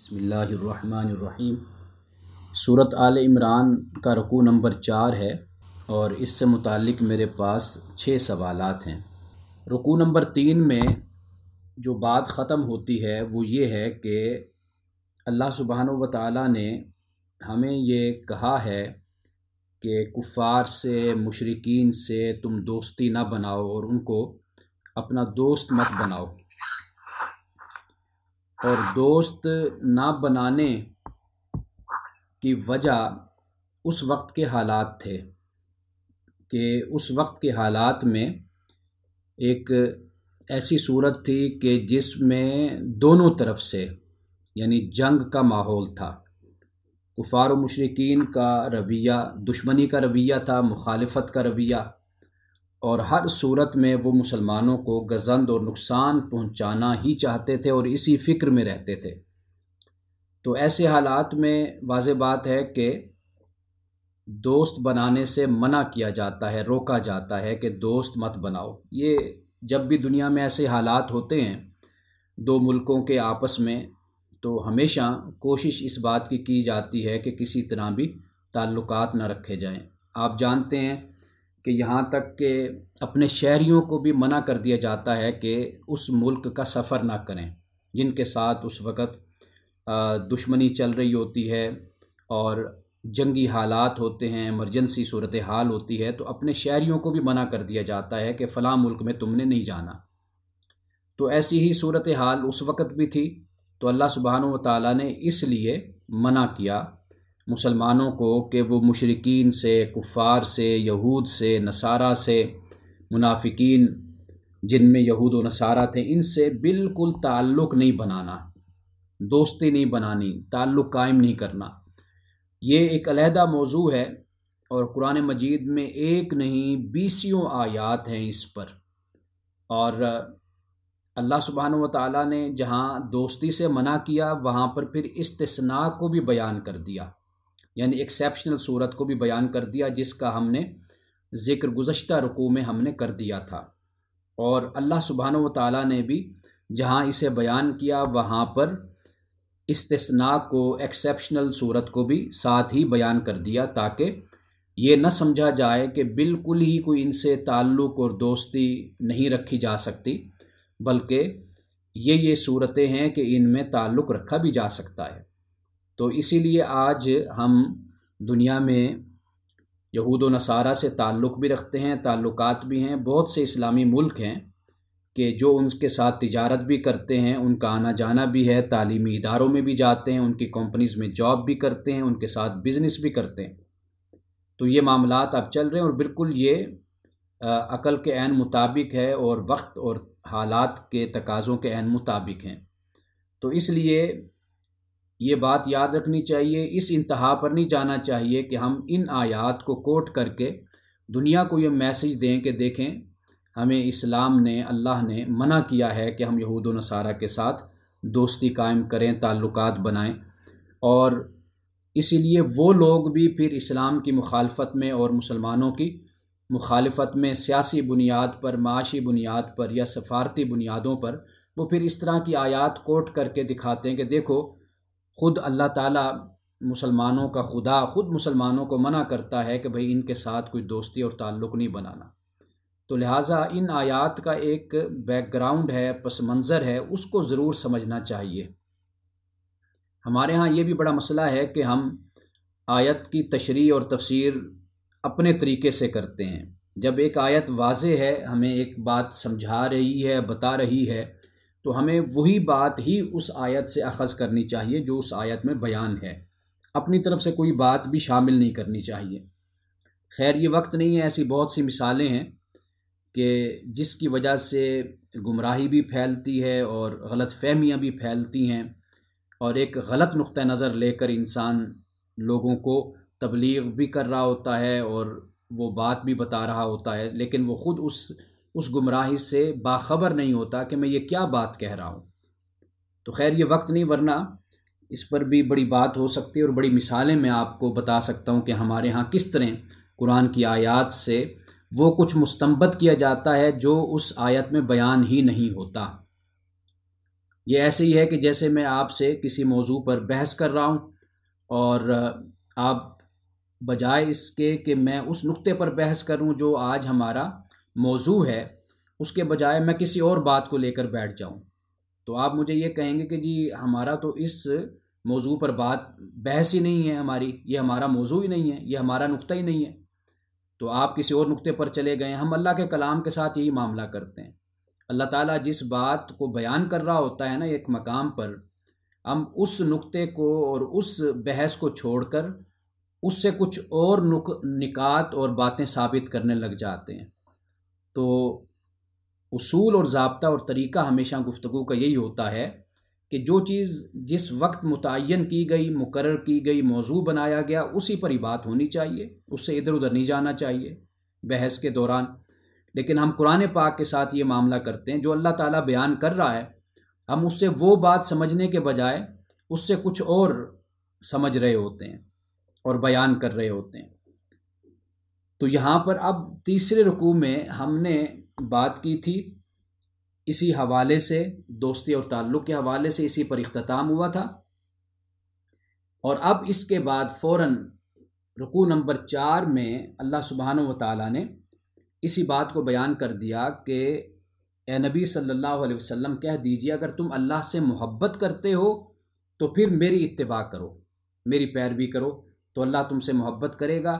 बसमीम सूरत आल इमरान का रकू नंबर चार है और इससे मुतक़ मेरे पास छः सवाल हैं रकू नंबर तीन में जो बात ख़त्म होती है वो ये है कि अल्लाह सुबहान व ताली ने हमें ये कहा है कि कुफ़ार से मशरकिन से तुम दोस्ती ना बनाओ और उनको अपना दोस्त मत बनाओ और दोस्त ना बनाने की वजह उस वक्त के हालात थे कि उस वक्त के हालात में एक ऐसी सूरत थी कि जिसमें दोनों तरफ से यानी जंग का माहौल था कुफार मशरकिन का रवैया दुश्मनी का रवैया था मुखालफत का रवैया और हर सूरत में वो मुसलमानों को गजंद और नुकसान पहुंचाना ही चाहते थे और इसी फ़िक्र में रहते थे तो ऐसे हालात में वाज बात है कि दोस्त बनाने से मना किया जाता है रोका जाता है कि दोस्त मत बनाओ ये जब भी दुनिया में ऐसे हालात होते हैं दो मुल्कों के आपस में तो हमेशा कोशिश इस बात की की जाती है कि किसी तरह भी ताल्लुकात न रखे जाएं आप जानते हैं कि यहाँ तक के अपने शहरीों को भी मना कर दिया जाता है कि उस मुल्क का सफ़र ना करें जिनके साथ उस वक़्त दुश्मनी चल रही होती है और जंगी हालात होते हैं इमरजेंसी सूरत हाल होती है तो अपने शहरीों को भी मना कर दिया जाता है कि फ़लाँ मुल्क में तुमने नहीं जाना तो ऐसी ही सूरत हाल उस वक़्त भी थी तो अल्लाह सुबहान ताली ने इसलिए मना किया मुसलमानों को कि वो मशरकिन से कुफ़ार से यहूद से नसारा से मुनाफिकीन जिनमें यहूद व नसारा थे इनसे बिल्कुल ताल्लुक़ नहीं बनाना दोस्ती नहीं बनानी ताल्लुक़ कायम नहीं करना ये एक अलहदा मौजू है और कुरान मजीद में एक नहीं बीसियों आयात हैं इस पर और अल्लाह सुबहान व ताली ने जहाँ दोस्ती से मना किया वहाँ पर फिर तस्नाक को भी बयान कर दिया यानी एक्सेप्शनल सूरत को भी बयान कर दिया जिसका हमने ज़िक्र गुज्त रुकू में हमने कर दिया था और अल्लाह सुबहान ताली ने भी जहाँ इसे बयान किया वहाँ पर इसतना को एक्सेप्शनल सूरत को भी साथ ही बयान कर दिया ताकि ये न समझा जाए कि बिल्कुल ही कोई इनसे ताल्लुक़ और दोस्ती नहीं रखी जा सकती बल्कि ये ये सूरतें हैं कि इनमें ताल्लुक़ रखा भी जा सकता है तो इसीलिए आज हम दुनिया में यहूद नसारा से ताल्लुक़ भी रखते हैं ताल्लुकात भी हैं बहुत से इस्लामी मुल्क हैं कि जो उनके साथ तजारत भी करते हैं उनका आना जाना भी है तालीमी इदारों में भी जाते हैं उनकी कंपनीज़ में जॉब भी करते हैं उनके साथ बिज़नेस भी करते हैं तो ये मामला अब चल रहे हैं और बिल्कुल ये अकल के एन मुताबिक है और वक्त और हालात के तकाज़ों के एन मुताबिक हैं तो इसलिए ये बात याद रखनी चाहिए इस इंतहा पर नहीं जाना चाहिए कि हम इन आयात को कोट करके दुनिया को ये मैसेज दें कि देखें हमें इस्लाम ने अल्लाह ने मना किया है कि हम यहूद नसारा के साथ दोस्ती कायम करें ताल्लुक बनाएं और इसीलिए वो लोग भी फिर इस्लाम की मुखालफत में और मुसलमानों की मुखालफत में सियासी बुनियाद पर माशी बुनियाद पर या सफारती बुनियादों पर वो फिर इस तरह की आयात कोट करके दिखाते हैं कि देखो ख़ुद अल्लाह ताला मुसलमानों का खुदा ख़ुद मुसलमानों को मना करता है कि भाई इनके साथ कोई दोस्ती और ताल्लुक़ नहीं बनाना तो लिहाजा इन आयात का एक बैकग्राउंड है पस मंज़र है उसको ज़रूर समझना चाहिए हमारे यहाँ ये भी बड़ा मसला है कि हम आयत की तशरी और तफसीर अपने तरीके से करते हैं जब एक आयत वाज है हमें एक बात समझा रही है बता रही है तो हमें वही बात ही उस आयत से अखज़ करनी चाहिए जो उस आयत में बयान है अपनी तरफ से कोई बात भी शामिल नहीं करनी चाहिए खैर ये वक्त नहीं है ऐसी बहुत सी मिसालें हैं कि जिसकी वजह से गुमराही भी फैलती है और गलत फहमियाँ भी फैलती हैं और एक गलत नुक़ नज़र लेकर इंसान लोगों को तबलीग भी कर रहा होता है और वो बात भी बता रहा होता है लेकिन वो ख़ुद उस उस गुमराही से बाखबर नहीं होता कि मैं ये क्या बात कह रहा हूँ तो खैर ये वक्त नहीं वरना इस पर भी बड़ी बात हो सकती है और बड़ी मिसालें मैं आपको बता सकता हूँ कि हमारे यहाँ किस तरह कुरान की आयत से वो कुछ मुस्तबत किया जाता है जो उस आयत में बयान ही नहीं होता ये ऐसे ही है कि जैसे मैं आपसे किसी मौजू पर बहस कर रहा हूँ और आप बजाय इसके कि मैं उस नुक्ते पर बहस करूँ जो आज हमारा मौजू है उसके बजाय मैं किसी और बात को लेकर बैठ जाऊँ तो आप मुझे ये कहेंगे कि जी हमारा तो इस मौजू पर बात बहस ही नहीं है हमारी ये हमारा मौजू ही नहीं है ये हमारा नुकता ही नहीं है तो आप किसी और नुकते पर चले गए हम अल्लाह के कलाम के साथ यही मामला करते हैं अल्लाह ताला जिस बात को बयान कर रहा होता है ना एक मकाम पर हम उस नुक़े को और उस बहस को छोड़कर उससे कुछ और नुक निकात और बातें साबित करने लग जाते हैं तो उसूल और जबता और तरीका हमेशा गुफ्तु का यही होता है कि जो चीज़ जिस वक्त मुतन की गई मुकर की गई मौजू बनाया गया उसी पर ही बात होनी चाहिए उससे इधर उधर नहीं जाना चाहिए बहस के दौरान लेकिन हम कुरान पाक के साथ ये मामला करते हैं जो अल्लाह ताला बयान कर रहा है हम उससे वो बात समझने के बजाय उससे कुछ और समझ रहे होते हैं और बयान कर रहे होते हैं तो यहाँ पर अब तीसरे रुकू में हमने बात की थी इसी हवाले से दोस्ती और ताल्लुक़ के हवाले से इसी पर अख्ताम हुआ था और अब इसके बाद फ़ौर रुकू नंबर चार में अल्लाह सुबहान व ने इसी बात को बयान कर दिया कि ए नबी सल्लल्लाहु अलैहि वसल्लम कह दीजिए अगर तुम अल्लाह से मोहब्बत करते हो तो फिर मेरी इत्तबा करो मेरी पैरवी करो तो अल्लाह तुमसे मोहब्बत करेगा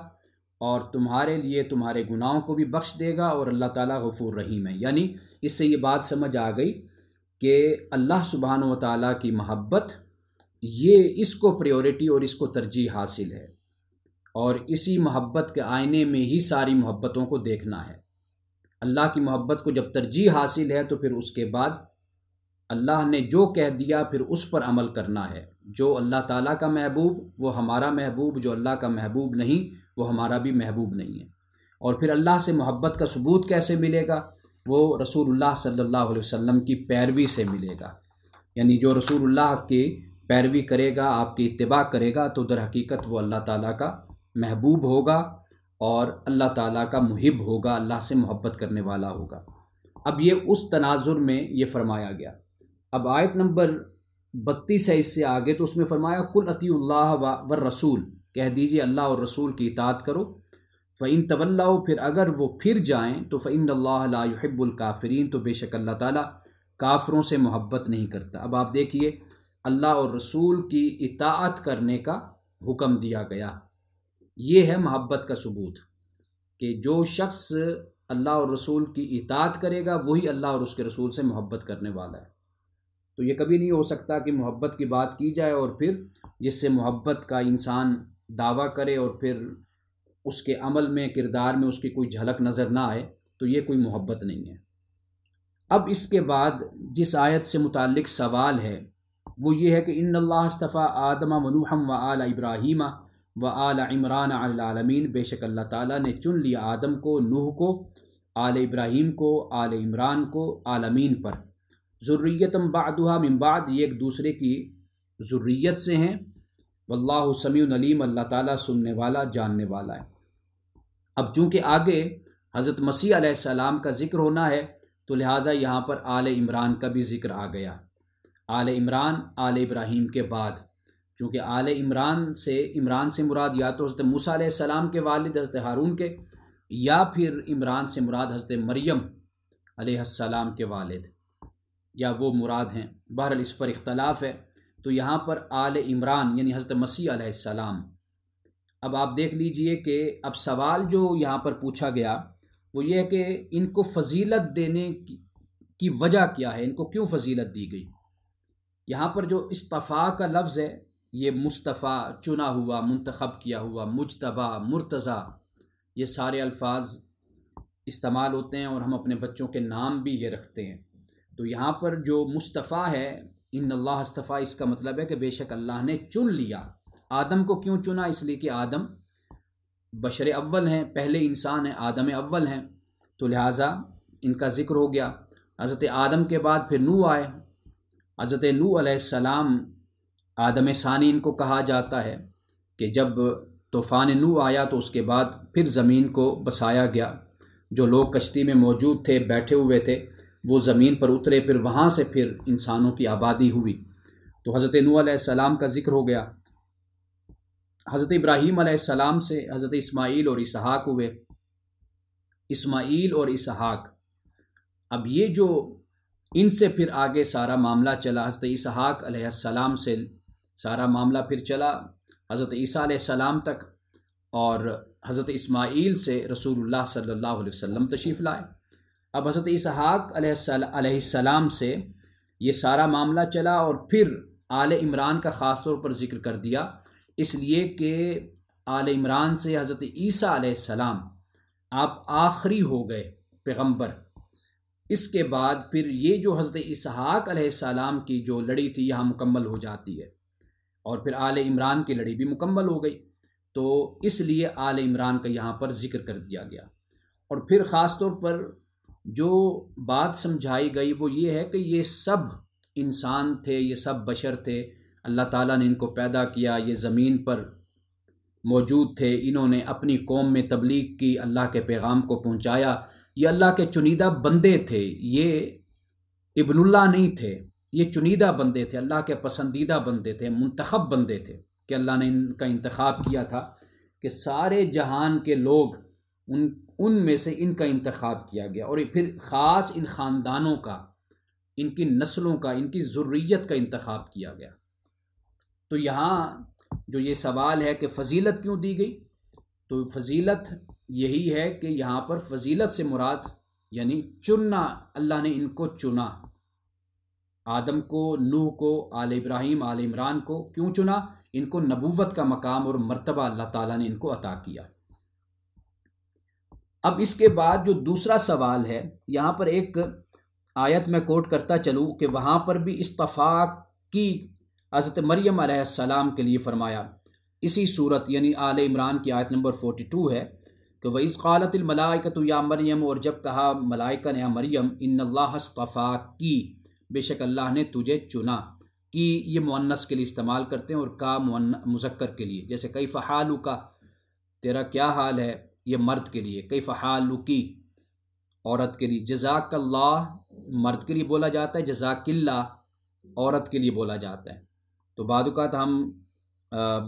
और तुम्हारे लिए तुम्हारे गुनाहों को भी बख्श देगा और अल्लाह ताला गफूर रहीम है यानी इससे ये बात समझ आ गई कि अल्लाह सुबहान व की महब्बत ये इसको प्रायोरिटी और इसको तरजीह हासिल है और इसी महब्बत के आईने में ही सारी मोहब्बतों को देखना है अल्लाह की मोहब्बत को जब तरजीह हासिल है तो फिर उसके बाद अल्लाह ने जो कह दिया फिर उस पर अमल करना है जो अल्लाह ताला का महबूब वो हमारा महबूब जो अल्लाह का महबूब नहीं वो हमारा भी महबूब नहीं है और फिर अल्लाह से मोहब्बत का सबूत कैसे मिलेगा वो रसूलुल्लाह सल्लल्लाहु अलैहि वसल्लम की पैरवी से मिलेगा यानी जो रसूलुल्लाह की पैरवी करेगा आपकी इतबा करेगा तो दर हकीकत वो अल्लाह ताला का महबूब होगा और अल्लाह ताला का मुहिब होगा अल्लाह से मोहब्बत करने वाला होगा अब ये उस तनाजुर में ये फरमाया गया अब आयत नंबर बत्तीस है इससे आगे तो उसमें फरमाया कुल अतील्ला व रसूल कह दीजिए अल्लाह और रसूल की इतात करो फ़ैन तवल्ला फिर अगर वो फिर जाएँ तो फ़ैन अल्लाहबुल तो बेशक अल्लाह ताली काफ़रों से मोहब्बत नहीं करता अब आप देखिए अल्लाह और रसूल की इतात करने का हुक्म दिया गया ये है मोहब्बत का सबूत कि जो शख्स अल्लाह और रसूल की इतात करेगा वही अल्लाह और उसके रसूल से मोहब्बत करने वाला है तो ये कभी नहीं हो सकता कि मोहब्बत की बात की जाए और फिर जिससे मोहब्बत का इंसान दावा करे और फिर उसके अमल में किरदार में उसकी कोई झलक नज़र ना आए तो ये कोई मोहब्बत नहीं है अब इसके बाद जिस आयत से मुतक सवाल है वो ये है कि इन अल्लाफ़ा आदमा मनूहम व आल इब्राहिम व आल इमरान आलमीन बेशक अल्लाह ताला ने चुन लिया आदम को नूह को आल इब्राहिम को आल इमरान को आलमीन पर ज़ुर्रीतम बादुहा मिम्बाद ये एक दूसरे की जरूरीत से हैं वल्लाह समीम अल्लाह ताला सुनने वाला जानने वाला है अब चूँकि आगे हज़रत मसीह सलाम का ज़िक्र होना है तो लिहाजा यहाँ पर आले इमरान का भी ज़िक्र आ गया आले इमरान आले इब्राहीम के बाद चूँकि आले इमरान से इमरान से मुराद या तो हज़रत मूसा सलाम के वालिद हज़रत हारून के या फिर इमरान से मुराद हज़रत मरियम सलाम के वालिद या वो मुराद हैं बहरहाल इस पर इख्तलाफ़ है तो यहाँ पर आल इमरान यानी हज़रत मसीह सलाम अब आप देख लीजिए कि अब सवाल जो यहाँ पर पूछा गया वो ये है कि इनको फजीलत देने की वजह क्या है इनको क्यों फजीलत दी गई यहाँ पर जो इस्तफ़ा का लफ्ज़ है ये मुस्तफ़ा चुना हुआ मंतखब किया हुआ मुजतबा मुर्तज़ा ये सारे अल्फाज इस्तेमाल होते हैं और हम अपने बच्चों के नाम भी ये रखते हैं तो यहाँ पर जो मुस्तफ़ा है इन अल्लाह अस्तफ़ा इसका मतलब है कि बेशक अल्लाह ने चुन लिया आदम को क्यों चुना इसलिए कि आदम बशर अव्वल हैं पहले इंसान हैं आदम अव्वल हैं तो लिहाजा इनका ज़िक्र हो गया हज़रत आदम के बाद फिर नू आए हज़रत नू आसम आदम सानी इनको कहा जाता है कि जब तूफ़ान नू आया तो उसके बाद फिर ज़मीन को बसाया गया जो लोग कश्ती में मौजूद थे बैठे हुए थे वो ज़मीन पर उतरे फिर वहाँ से फिर इंसानों की आबादी हुई तो हज़रत नूसम सलाम का ज़िक्र हो गया हज़रत इब्राहीम सलाम से हज़रत इस्माईल और इसहाक हुए इस्माईल और इसहाक अब ये जो इनसे फिर आगे सारा मामला चला हज़रत इसहाक सलाम से सारा मामला फिर चला हज़रत ईसा सलाम तक और हज़रत इस्माईल से रसूलुल्लाह सल्लल्लाहु अलैहि वसल्लम तशरीफ़ लाए अब हज़रत इसहाक सलाम से ये सारा मामला चला और फिर आल इमरान का ख़ास तौर पर जिक्र कर दिया इसलिए कि आल इमरान से हज़रत ईसा सलाम आप आखिरी हो गए पैगम्बर इसके बाद फिर ये जो हज़रत इसहाक सलाम की जो लड़ी थी यहाँ मुकम्मल हो जाती है और फिर आल इमरान की लड़ी भी मुकम्मल हो गई तो इसलिए आल इमरान का यहाँ पर जिक्र कर दिया गया और फिर ख़ास तौर पर जो बात समझाई गई वो ये है कि ये सब इंसान थे ये सब बशर थे अल्लाह ताला ने इनको पैदा किया ये ज़मीन पर मौजूद थे इन्होंने अपनी कौम में तबलीग की अल्लाह के पैगाम को पहुंचाया ये अल्लाह के चुनिदा बंदे थे ये इब्नुल्ला नहीं थे ये चुनीदा बंदे थे अल्लाह के पसंदीदा बंदे थे मंतखब बंदे थे कि अल्लाह ने इनका इंतखब किया था कि सारे जहान के लोग उन उनमें से इनका इंतखब किया गया और फिर ख़ास इन ख़ानदानों का इनकी नस्लों का इनकी ज़रूरीत का इंतखब किया गया तो यहाँ जो ये सवाल है कि फ़जीलत क्यों दी गई तो फजीलत यही है कि यहाँ पर फजीलत से मुराद यानी चुनना अल्लाह ने इनको चुना आदम को नू को आल इब्राहिम आल इमरान को क्यों चुना इनको नबूवत का मकाम और मरतबा अल्लाह ताला ने इनको अता किया अब इसके बाद जो दूसरा सवाल है यहाँ पर एक आयत में कोट करता चलूँ कि वहाँ पर भी इस्तफ़ाक की हज़रत मरियम आसमाम के लिए फ़रमाया इसी सूरत यानी आल इमरान की आयत नंबर फोटी टू है कि वही क़ालतमलाइका तो या मरियम और जब कहा मलाइका ने या मरियम इन की बेशक अल्लाह ने तुझे चुना कि ये मुन्नस के लिए इस्तेमाल करते हैं और का मुजक्कर के लिए जैसे कई फ़हालू का तेरा क्या हाल है ये मर्द के लिए कई फ़हालुकी औरत के लिए जजाकल्ला मर्द के लिए बोला जाता है जजाकिल्ला औरत के लिए बोला जाता है तो बाद हम आ,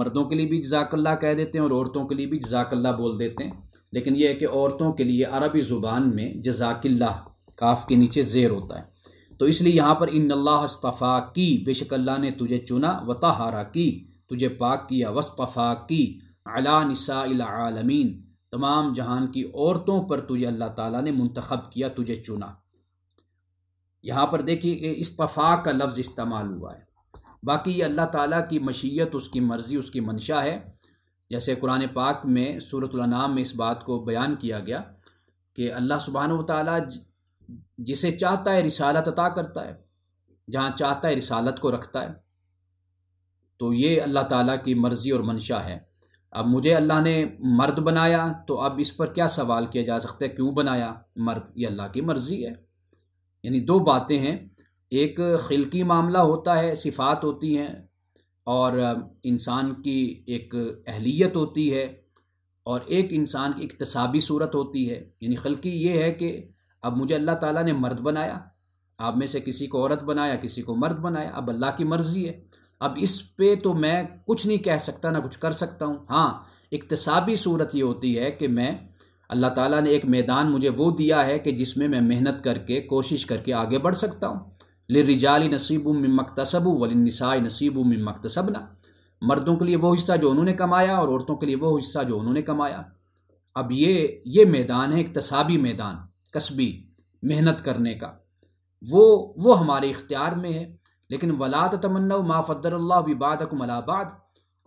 मर्दों के लिए भी जजाकल्ला कह देते हैं और औरतों के लिए भी जजाकल्ला बोल देते हैं लेकिन यह है कि औरतों के लिए अरबी ज़ुबान में जजाकिल्ला काफ के नीचे ज़ेर होता है तो इसलिए यहाँ पर इन अल्लाहफ़ा की बेशक अल्लाह ने तुझे चुना वताहारा की तुझे पाक किया वस्तफ़ा की अला नसा आलमीन तमाम जहान की औरतों पर तुझे अल्लाह ताला ने मंतखब किया तुझे चुना यहाँ पर देखिए कि इस्तफ़ा का लफ्ज़ इस्तेमाल हुआ है बाकी ये अल्लाह ताला की मशीयत उसकी मर्ज़ी उसकी मंशा है जैसे कुरान पाक में नाम में इस बात को बयान किया गया कि अल्लाह सुबहान ताली जिसे चाहता है रिसालत अता करता है जहाँ चाहता है रिसालत को रखता है तो ये अल्लाह ताला की मर्ज़ी और मंशा है अब मुझे अल्लाह ने मर्द बनाया तो अब इस पर क्या सवाल किया जा सकता है क्यों बनाया मर्द ये अल्लाह की मर्ज़ी है यानी दो बातें हैं एक खिलकी मामला होता है सिफ़ात होती हैं और इंसान की एक अहलियत होती है और एक इंसान की इकतसाबी सूरत होती है यानी खिलकी ये है कि अब मुझे अल्लाह ताला ने मर्द बनाया आप में से किसी को औरत बनाया किसी को मर्द बनाया अब अल्लाह की मर्ज़ी है अब इस पे तो मैं कुछ नहीं कह सकता ना कुछ कर सकता हूँ हाँ इकतसाबी सूरत ये होती है कि मैं अल्लाह ताला ने एक मैदान मुझे वो दिया है कि जिसमें मैं मेहनत करके कोशिश करके आगे बढ़ सकता हूँ नसीबू में मकतसबू वलनसाई नसीब मकतसबना मर्दों के लिए वो हिस्सा जो उन्होंने कमाया और औरतों के लिए वो हिस्सा जो उन्होंने कमाया अब ये ये मैदान है इकतसाबी मैदान कस्बी मेहनत करने का वो वो हमारे इख्तियार में है लेकिन वलात तमन्ना मा अल्लाह विबादकुम अलाबाद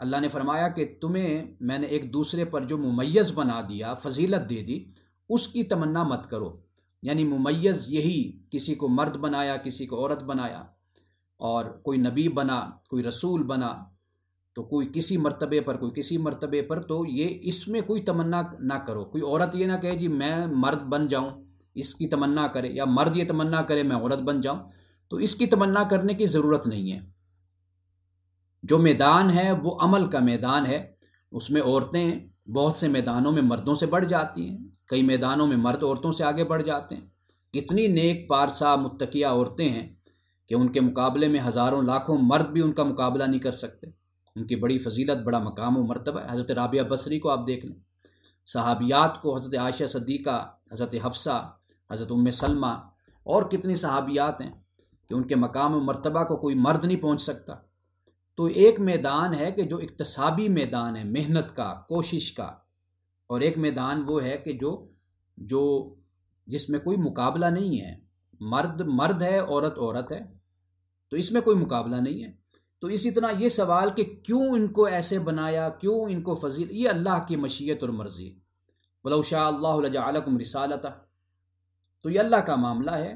अल्लाह ने फरमाया कि तुम्हें मैंने एक दूसरे पर जो मुमैस बना दिया फजीलत दे दी उसकी तमन्ना मत करो यानी मुमैस यही किसी को मर्द बनाया किसी को औरत बनाया और कोई नबी बना कोई रसूल बना तो कोई किसी मरतबे पर कोई किसी मरतबे पर तो ये इसमें कोई तमन्ना ना करो कोई औरत ये ना कहे जी मैं मर्द बन जाऊँ इसकी तमन्ना करे या मर्द ये तमन्ना करे मैं औरत बन जाऊँ तो इसकी तमन्ना करने की ज़रूरत नहीं है जो मैदान है वो अमल का मैदान है उसमें औरतें बहुत से मैदानों में मर्दों से बढ़ जाती हैं कई मैदानों में मर्द औरतों से आगे बढ़ जाते हैं कितनी नेक पारसा मुतकिया औरतें हैं कि उनके मुकाबले में हज़ारों लाखों मर्द भी उनका मुकाबला नहीं कर सकते उनकी बड़ी फजीलत बड़ा मकाम व मरतबा है हज़रत राबिया बसरी को आप देख लें सहाबियात को हज़रत आयशा सदीक़ा हज़रत हफ्सा हज़रत उम सलमा और कितनी सहाबियात हैं कि उनके मकाम मरतबा को कोई मर्द नहीं पहुँच सकता तो एक मैदान है कि जो इकतसाबी मैदान है मेहनत का कोशिश का और एक मैदान वो है कि जो जो जिसमें कोई मुकाबला नहीं है मर्द मर्द है औरत औरत है तो इसमें कोई मुकाबला नहीं है तो इसी तरह ये सवाल कि क्यों इनको ऐसे बनाया क्यों इनको फजील ये अल्लाह की मशीयत और मर्ज़ी बलोशा अल्लाह रिसाल तो ये अल्लाह का मामला है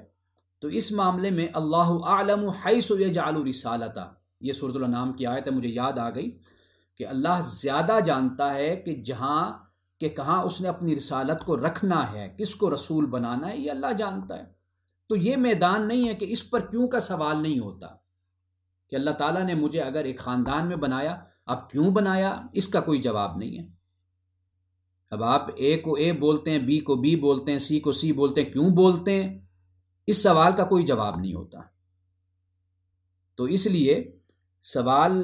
तो इस मामले में अल्लाह आलम है जालू रिसालता ये सूरत नाम की आयत है मुझे याद आ गई कि अल्लाह ज़्यादा जानता है कि जहाँ के कहाँ उसने अपनी रिसालत को रखना है किसको रसूल बनाना है ये अल्लाह जानता है तो ये मैदान नहीं है कि इस पर क्यों का सवाल नहीं होता कि अल्लाह ताला ने मुझे अगर एक ख़ानदान में बनाया अब क्यों बनाया इसका कोई जवाब नहीं है अब आप ए को ए बोलते हैं बी को बी बोलते हैं सी को सी बोलते हैं क्यों बोलते हैं इस सवाल का कोई जवाब नहीं होता तो इसलिए सवाल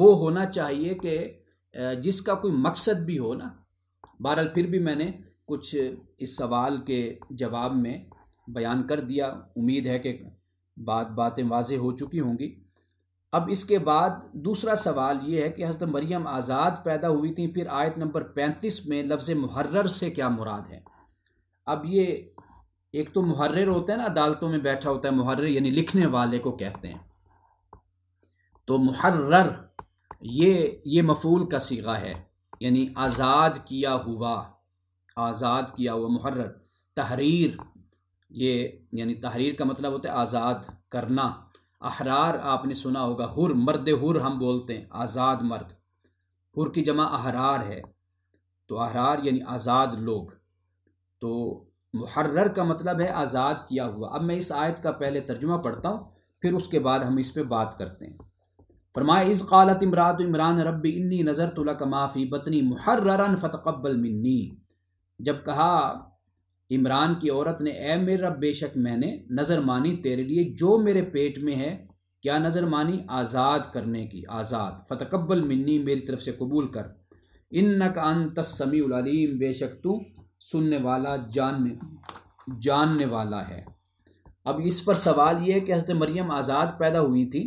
वो होना चाहिए कि जिसका कोई मकसद भी हो ना बहरहाल फिर भी मैंने कुछ इस सवाल के जवाब में बयान कर दिया उम्मीद है कि बात बातें वाज हो चुकी होंगी अब इसके बाद दूसरा सवाल ये है कि हज़रत मरियम आज़ाद पैदा हुई थी फिर आयत नंबर पैंतीस में लफ्ज़ मुहर्र से क्या मुराद है अब ये एक तो मुहर्र होता है ना अदालतों में बैठा होता है मुहर्र यानी लिखने वाले को कहते हैं तो मुहर्र ये ये मफूल का सीगा है यानी आज़ाद किया हुआ आज़ाद किया हुआ मुहर्र तहरीर ये यानी तहरीर का मतलब होता है आज़ाद करना अहरार आपने सुना होगा हुर मर्द हुर हम बोलते हैं आज़ाद मर्द हुर की जमा अहरार है तो अहरार यानी आज़ाद लोग तो मुहर्र का मतलब है आज़ाद किया हुआ अब मैं इस आयत का पहले तर्जुमा पढ़ता हूँ फिर उसके बाद हम इस पर बात करते हैं फरमाए इस कालत इमरात इमरान रब इन्नी नज़र तो लक माफ़ी बतनी मुहर्रन फ़तकबल मिन्नी जब कहा इमरान की औरत ने ए मेरे रब बेश मैंने नज़र मानी तेरे लिए जो मेरे पेट में है क्या नज़र मानी आज़ाद करने की आज़ाद फ़तकबल मिन्नी मेरी तरफ से कबूल कर इन नक अन तस्मी बेशक तू सुनने वाला जानने जानने वाला है अब इस पर सवाल यह है कि हज़रत मरियम आज़ाद पैदा हुई थी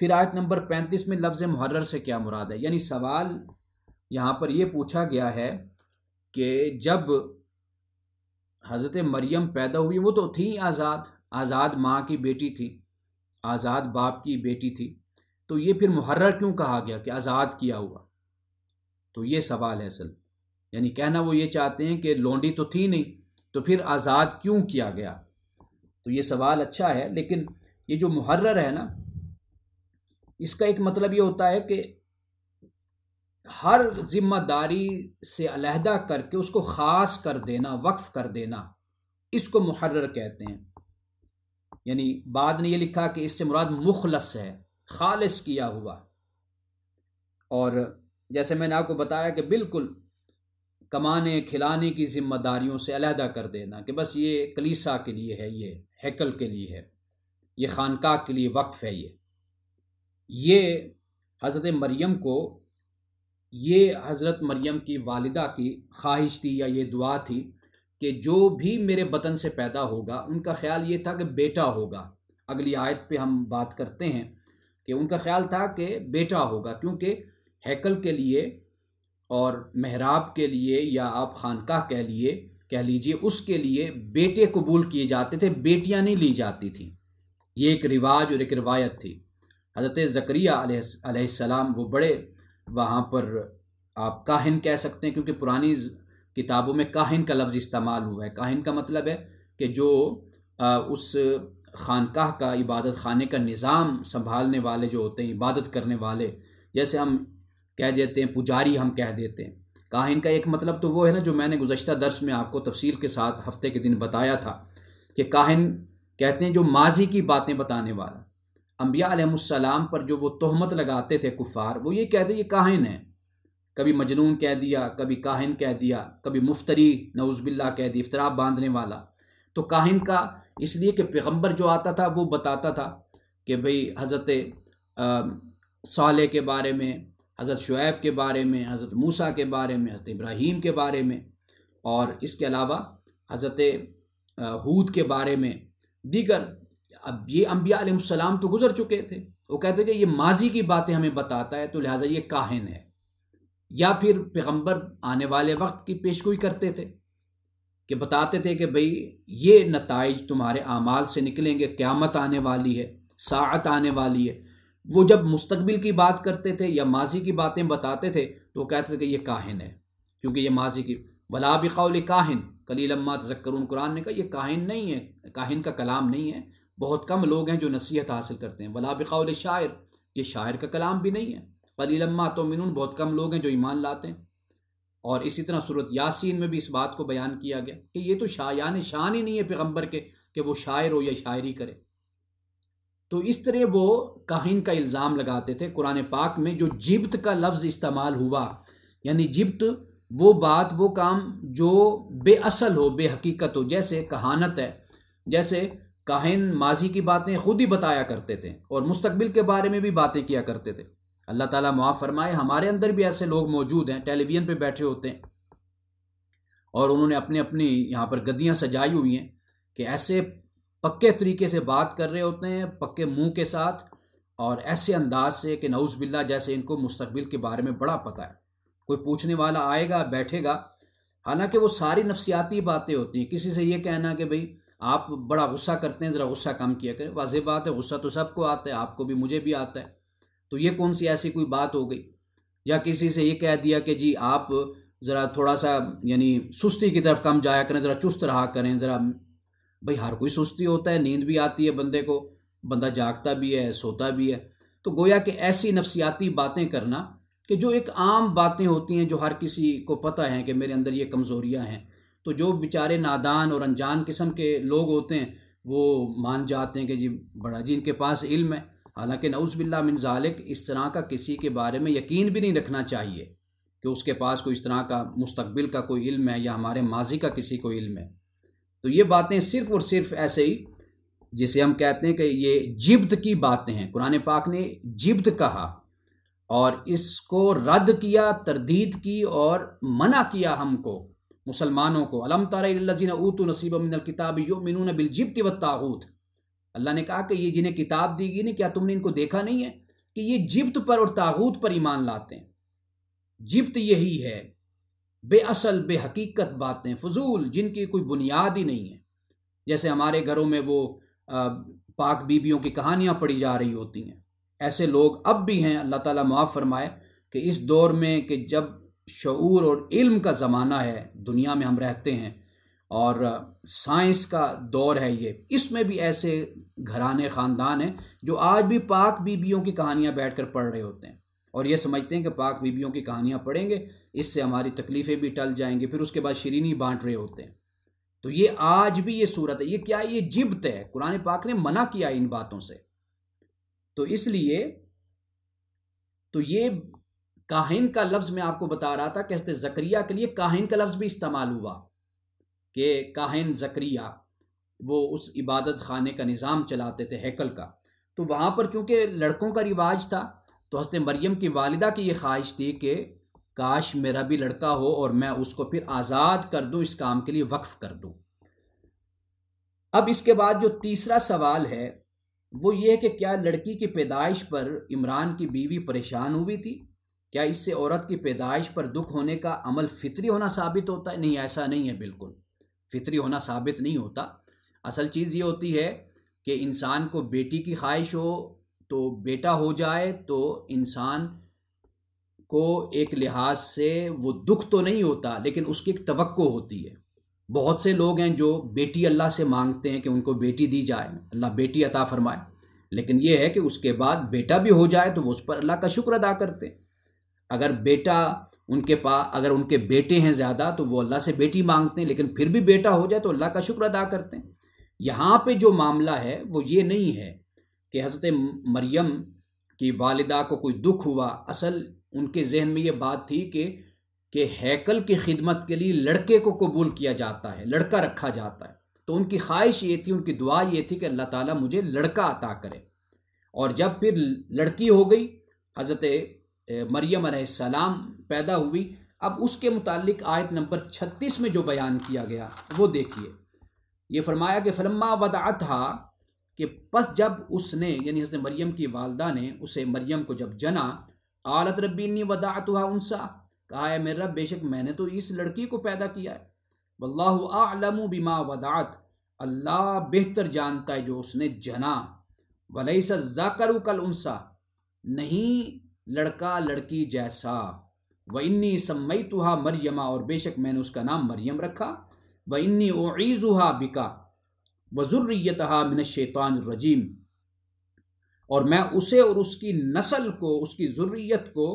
फिर आयत नंबर पैंतीस में लफ्ज़ मुहर्र से क्या मुराद है यानी सवाल यहाँ पर यह पूछा गया है कि जब हज़रत मरियम पैदा हुई वो तो थी आज़ाद आज़ाद माँ की बेटी थी आज़ाद बाप की बेटी थी तो ये फिर मुहर्र क्यों कहा गया कि आज़ाद किया हुआ तो ये सवाल है असल यानी कहना वो ये चाहते हैं कि लोंडी तो थी नहीं तो फिर आज़ाद क्यों किया गया तो ये सवाल अच्छा है लेकिन ये जो मुहर्र है ना इसका एक मतलब ये होता है कि हर जिम्मेदारी से अलहदा करके उसको ख़ास कर देना वक्फ़ कर देना इसको मुहर्र कहते हैं यानी बाद ने ये लिखा कि इससे मुराद मुखलस है खालिस किया हुआ और जैसे मैंने आपको बताया कि बिल्कुल कमाने खिलाने की जिम्मेदारियों से अलहदा कर देना कि बस ये कलीसा के लिए है ये हैकल के लिए है ये खानका के लिए वक्फ है ये ये हज़रत मरियम को ये हज़रत मरियम की वालिदा की ख्वाहिश थी या ये दुआ थी कि जो भी मेरे बतन से पैदा होगा उनका ख्याल ये था कि बेटा होगा अगली आयत पे हम बात करते हैं कि उनका ख्याल था कि बेटा होगा क्योंकि हैकल के लिए और महराब के लिए या आप खानका कह लिए कह लीजिए उसके लिए बेटे कबूल किए जाते थे बेटियां नहीं ली जाती थी ये एक रिवाज और एक रिवायत थी हज़रत ज़करिया सलाम वो बड़े वहाँ पर आप काहिन कह सकते हैं क्योंकि पुरानी किताबों में काहिन का लफ्ज़ इस्तेमाल हुआ है काहिन का मतलब है कि जो आ, उस खानकाह का इबादत खाने का निज़ाम संभालने वाले जो होते हैं इबादत करने वाले जैसे हम कह देते हैं पुजारी हम कह देते हैं काहिन का एक मतलब तो वो है ना जो मैंने गुजशत दर्स में आपको तफसील के साथ हफ्ते के दिन बताया था कि काहिन कहते हैं जो माजी की बातें बताने वाला अम्बियालाम पर जो वो तहमत लगाते थे कुफार वो ये कहते ये काहिन है कभी मजनून कह दिया कभी काहिन कह दिया कभी मुफ्तरी नवज़बिल्ला कह दी इफ्तराब बांधने वाला तो काहिन का इसलिए कि पैगम्बर जो आता था वो बताता था कि भाई हज़रत साले के बारे में हज़रत शुएब के बारे में हज़रत मूसा के बारे में हज़रत इब्राहिम के बारे में और इसके अलावा हज़रत हूद के बारे में दीगर अब ये अम्बिया तो गुज़र चुके थे वो कहते कि ये माजी की बातें हमें बताता है तो लिहाजा ये काहिन है या फिर पैगम्बर आने वाले वक्त की पेशगोई करते थे कि बताते थे कि भाई ये नतज तुम्हारे आमाल से निकलेंगे क्यामत आने वाली है सात आने वाली है वो जब मुस्तबिल की बात करते थे या माजी की बातें बताते थे तो कहते थे कि यह काहिन है क्योंकि यह माजी की वला बिकाउल काहिन कली लम्मा तजक्रून कुरान ने कहा यह काहिन नहीं है काहिन का कलाम नहीं है बहुत कम लोग हैं जो नसीहत हासिल करते हैं वला बिकाउल शायर ये शायर का कलाम भी नहीं है कलील अम्मा तो मिनून बहुत कम लोग हैं जो ईमान लाते हैं और इसी तरह सूरत यासीन में भी इस बात को बयान किया गया कि ये तो शायान शान ही नहीं है पैगम्बर के कि वो शायर हो या शायरी करे तो इस तरह वो काहिन का इल्ज़ाम लगाते थे कुरान पाक में जो जिब्त का लफ्ज़ इस्तेमाल हुआ यानी जिब्त वो बात वो काम जो बेअसल हो बेहकीकत हो जैसे कहानत है जैसे काहिन माजी की बातें खुद ही बताया करते थे और मुस्तबिल के बारे में भी बातें किया करते थे अल्लाह ताला मुआफ़ फरमाए हमारे अंदर भी ऐसे लोग मौजूद हैं टेलीविज़न पे बैठे होते हैं और उन्होंने अपने अपनी यहाँ पर गद्दियाँ सजाई हुई हैं कि ऐसे पक्के तरीके से बात कर रहे होते हैं पक्के मुंह के साथ और ऐसे अंदाज से कि नऊज बिल्ला जैसे इनको मुस्तबिल के बारे में बड़ा पता है कोई पूछने वाला आएगा बैठेगा हालांकि वो सारी नफसियाती बातें होती हैं किसी से ये कहना कि भाई आप बड़ा गुस्सा करते हैं ज़रा गुस्सा कम किया करें वाजिब बात है गुस्सा तो सबको आता है आपको भी मुझे भी आता है तो ये कौन सी ऐसी कोई बात हो गई या किसी से ये कह दिया कि जी आप ज़रा थोड़ा सा यानी सुस्ती की तरफ कम जाया करें ज़रा चुस्त रहा करें ज़रा भाई हर कोई सुस्ती होता है नींद भी आती है बंदे को बंदा जागता भी है सोता भी है तो गोया कि ऐसी नफसियाती बातें करना कि जो एक आम बातें होती हैं जो हर किसी को पता है कि मेरे अंदर ये कमज़ोरियाँ हैं तो जो बेचारे नादान और अनजान किस्म के लोग होते हैं वो मान जाते हैं कि जी बड़ा जी इनके पास इल्म है हालांकि मिन जालिक इस तरह का किसी के बारे में यकीन भी नहीं रखना चाहिए कि उसके पास कोई इस तरह का मुस्तबिल का कोई इल्म है या हमारे माजी का किसी को इल्म है तो ये बातें सिर्फ और सिर्फ ऐसे ही जिसे हम कहते हैं कि ये जिब्द की बातें हैं कुरान पाक ने जिब्द कहा और इसको रद्द किया तरदीद की और मना किया हमको मुसलमानों को अलम तारजीन ऊत नसीब किताब यो मिनून बिल जिब्त व ताऊत अल्लाह ने कहा कि ये जिन्हें किताब दी गई नहीं क्या तुमने इनको देखा नहीं है कि ये जिब्त पर और तागूत पर ईमान लाते हैं जिब्त यही है बेअसल बेहकीकत बातें फजूल जिनकी कोई बुनियाद ही नहीं है जैसे हमारे घरों में वो पाक बीबियों की कहानियाँ पढ़ी जा रही होती हैं ऐसे लोग अब भी हैं अल्लाह ताला माफ़ फरमाए कि इस दौर में कि जब शूर और इल्म का ज़माना है दुनिया में हम रहते हैं और साइंस का दौर है ये इसमें भी ऐसे घराने ख़ानदान हैं जो आज भी पाक बीबियों की कहानियाँ बैठ कर पढ़ रहे होते हैं और ये समझते हैं कि पाक बीबियों की कहानियाँ पढ़ेंगे इससे हमारी तकलीफ़ें भी टल जाएंगी फिर उसके बाद शरीनी बांट रहे होते हैं तो ये आज भी ये सूरत है ये क्या ये जिब्त है कुरान पाक ने मना किया इन बातों से तो इसलिए तो ये काहिन का लफ्ज़ मैं आपको बता रहा था कि जक्रिया के लिए काहिन का लफ्ज़ भी इस्तेमाल हुआ कि काहिन जक्रिया वो उस इबादत खाने का निज़ाम चलाते थे हैकल का तो वहाँ पर चूँकि लड़कों का रिवाज था तो हंसते मरियम की वालिदा की ये ख्वाहिश थी कि काश मेरा भी लड़का हो और मैं उसको फिर आज़ाद कर दूं इस काम के लिए वक्फ कर दूं अब इसके बाद जो तीसरा सवाल है वो ये है कि क्या लड़की की पैदाइश पर इमरान की बीवी परेशान हुई थी क्या इससे औरत की पैदाइश पर दुख होने का अमल फितरी होना साबित होता है नहीं ऐसा नहीं है बिल्कुल फितरी होना साबित नहीं होता असल चीज़ ये होती है कि इंसान को बेटी की ख्वाहिश हो तो बेटा हो जाए तो इंसान को एक लिहाज से वो दुख तो नहीं होता लेकिन उसकी एक तवक्को होती है बहुत से लोग हैं जो बेटी अल्लाह से मांगते हैं कि उनको बेटी दी जाए अल्लाह बेटी अता फरमाए लेकिन ये है कि उसके बाद बेटा भी हो जाए तो वो उस पर अल्लाह का शुक्र अदा करते हैं अगर बेटा उनके पास अगर उनके बेटे हैं ज़्यादा तो वो अल्लाह से बेटी मांगते हैं लेकिन फिर भी बेटा हो जाए तो अल्लाह का शुक्र अदा करते हैं यहाँ पे जो मामला है वो ये नहीं है कि हज़रत मरियम की वालदा को कोई दुख हुआ असल उनके जहन में ये बात थी कि कि हैकल की खिदमत के लिए लड़के को कबूल किया जाता है लड़का रखा जाता है तो उनकी ख्वाहिश ये थी उनकी दुआ ये थी कि अल्लाह ताला मुझे लड़का अता करे और जब फिर लड़की हो गई हज़रत मरियम सलाम पैदा हुई अब उसके मुतालिक आयत नंबर छत्तीस में जो बयान किया गया वो देखिए ये फरमाया कि फलम्मा वदा था कि बस जब उसने यानी हजरत मरियम की वालदा ने उसे मरियम को जब जना आलत रबी रबीनी वदातुहा उनसा कहा है मेरा बेशक मैंने तो इस लड़की को पैदा किया है वल्लाह आलम बिमा वदात अल्लाह बेहतर जानता है जो उसने जना वलईसा जाकर कल उनसा नहीं लड़का लड़की जैसा व इन्नी सम्मई तुहा मरियमा और बेशक मैंने उसका नाम मरियम रखा व इन्नी ओईज़ुहा बिका वज़ुर्रियतहा मिन शैतान रजीम और मैं उसे और उसकी नस्ल को उसकी ज़ुर्रियत को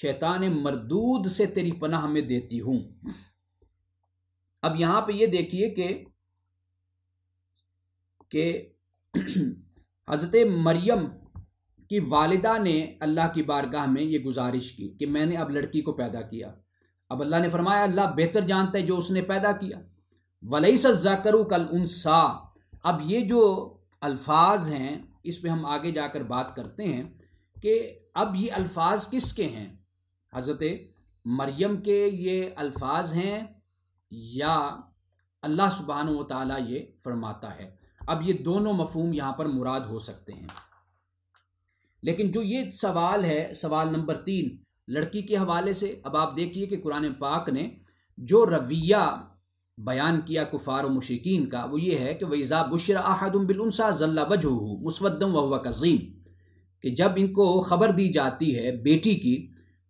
शैतान मरदूद से तेरी पनाह में देती हूँ अब यहाँ पे ये देखिए कि कि हज़रत मरियम की वालिदा ने अल्लाह की बारगाह में ये गुजारिश की कि मैंने अब लड़की को पैदा किया अब अल्लाह ने फरमाया अल्लाह बेहतर जानता है जो उसने पैदा किया वलई करूँ कल सा अब ये जो अल्फाज हैं इस पर हम आगे जाकर बात करते हैं कि अब ये अल्फाज किसके हैं हज़रत मरियम के ये अल्फाज हैं या अल्लाह सुबहान व ताला ये फरमाता है अब ये दोनों मफहम यहाँ पर मुराद हो सकते हैं लेकिन जो ये सवाल है सवाल नंबर तीन लड़की के हवाले से अब आप देखिए कि कुरान पाक ने जो रवैया बयान किया कुफार व मुशिकीन का वो ये है कि वज़ा बुशर आहदम बिलसा जल्ला वजह मुसवदम वह कज़ीम कि जब इनको ख़बर दी जाती है बेटी की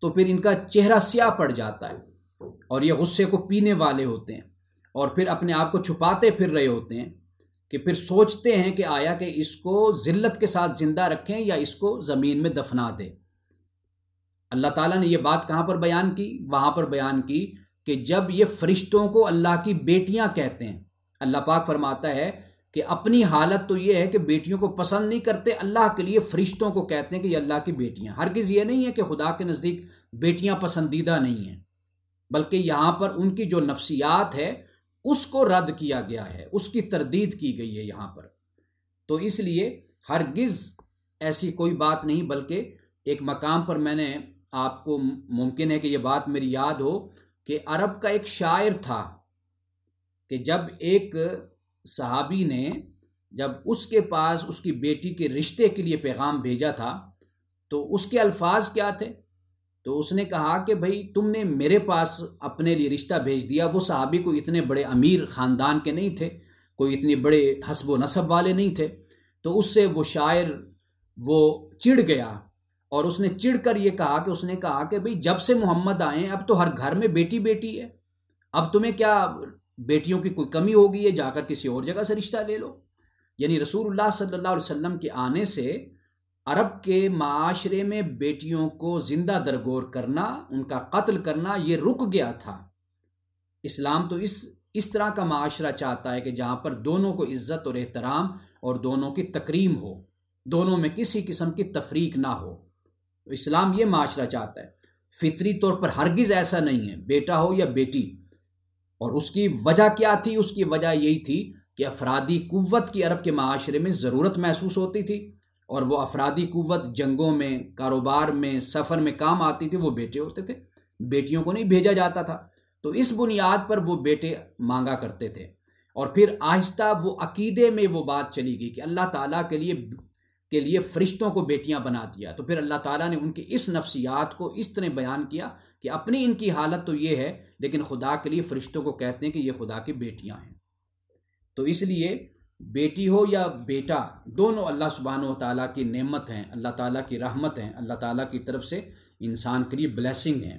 तो फिर इनका चेहरा स्याह पड़ जाता है और ये गुस्से को पीने वाले होते हैं और फिर अपने आप को छुपाते फिर रहे होते हैं कि फिर सोचते हैं कि आया कि इसको ज़िल्लत के साथ ज़िंदा रखें या इसको ज़मीन में दफना दें अल्लाह ताला ने ये बात कहाँ पर बयान की वहाँ पर बयान की कि जब ये फरिश्तों को अल्लाह की बेटियां कहते हैं अल्लाह पाक फरमाता है कि अपनी हालत तो ये है कि बेटियों को पसंद नहीं करते अल्लाह के लिए फरिश्तों को कहते हैं कि ये अल्लाह की बेटियां हरगिज़ ये नहीं है कि खुदा के नज़दीक बेटियां पसंदीदा नहीं हैं बल्कि यहाँ पर उनकी जो नफ्सियात है उसको रद्द किया गया है उसकी तरदीद की गई है यहाँ पर तो इसलिए हरगिज़ ऐसी कोई बात नहीं बल्कि एक मकाम पर मैंने आपको मुमकिन है कि ये बात मेरी याद हो कि अरब का एक शायर था कि जब एक सहाबी ने जब उसके पास उसकी बेटी के रिश्ते के लिए पैगाम भेजा था तो उसके अल्फाज क्या थे तो उसने कहा कि भाई तुमने मेरे पास अपने लिए रिश्ता भेज दिया वो सहाबी को इतने बड़े अमीर ख़ानदान के नहीं थे कोई इतने बड़े हसब नसब वाले नहीं थे तो उससे वो शायर वो चिढ़ गया और उसने चिढ़ कर ये कहा कि उसने कहा कि भाई जब से मोहम्मद आए अब तो हर घर में बेटी बेटी है अब तुम्हें क्या बेटियों की कोई कमी होगी है जाकर किसी और जगह से रिश्ता ले लो यानी रसूलुल्लाह सल्लल्लाहु अलैहि वसल्लम के आने से अरब के माशरे में बेटियों को ज़िंदा दरगोर करना उनका कत्ल करना ये रुक गया था इस्लाम तो इस इस तरह का माशरा चाहता है कि जहाँ पर दोनों को इज़्ज़त और एहतराम और दोनों की तकरीम हो दोनों में किसी किस्म की तफरीक ना हो तो इस्लाम ये माशरा चाहता है फितरी तौर पर हरगिज़ ऐसा नहीं है बेटा हो या बेटी और उसकी वजह क्या थी उसकी वजह यही थी कि अफरादी कुत की अरब के माशरे में ज़रूरत महसूस होती थी और वो अफरादी कुत जंगों में कारोबार में सफ़र में काम आती थी वो बेटे होते थे बेटियों को नहीं भेजा जाता था तो इस बुनियाद पर वो बेटे मांगा करते थे और फिर आहिस्ता वो अकीदे में वो बात चली गई कि अल्लाह ताला के लिए के लिए फरिश्तों को बेटियां बना दिया तो फिर अल्लाह ताला ने उनकी इस नफ्सियात को इस तरह बयान किया कि अपनी इनकी हालत तो ये है लेकिन खुदा के लिए फ़रिश्तों को कहते हैं कि ये खुदा की बेटियां हैं तो इसलिए बेटी हो या बेटा दोनों अल्लाह सुबहान तला की नेमत हैं अल्लाह ताली की रहमत हैं अल्लाह ताली की तरफ से इंसान के लिए ब्लेसिंग हैं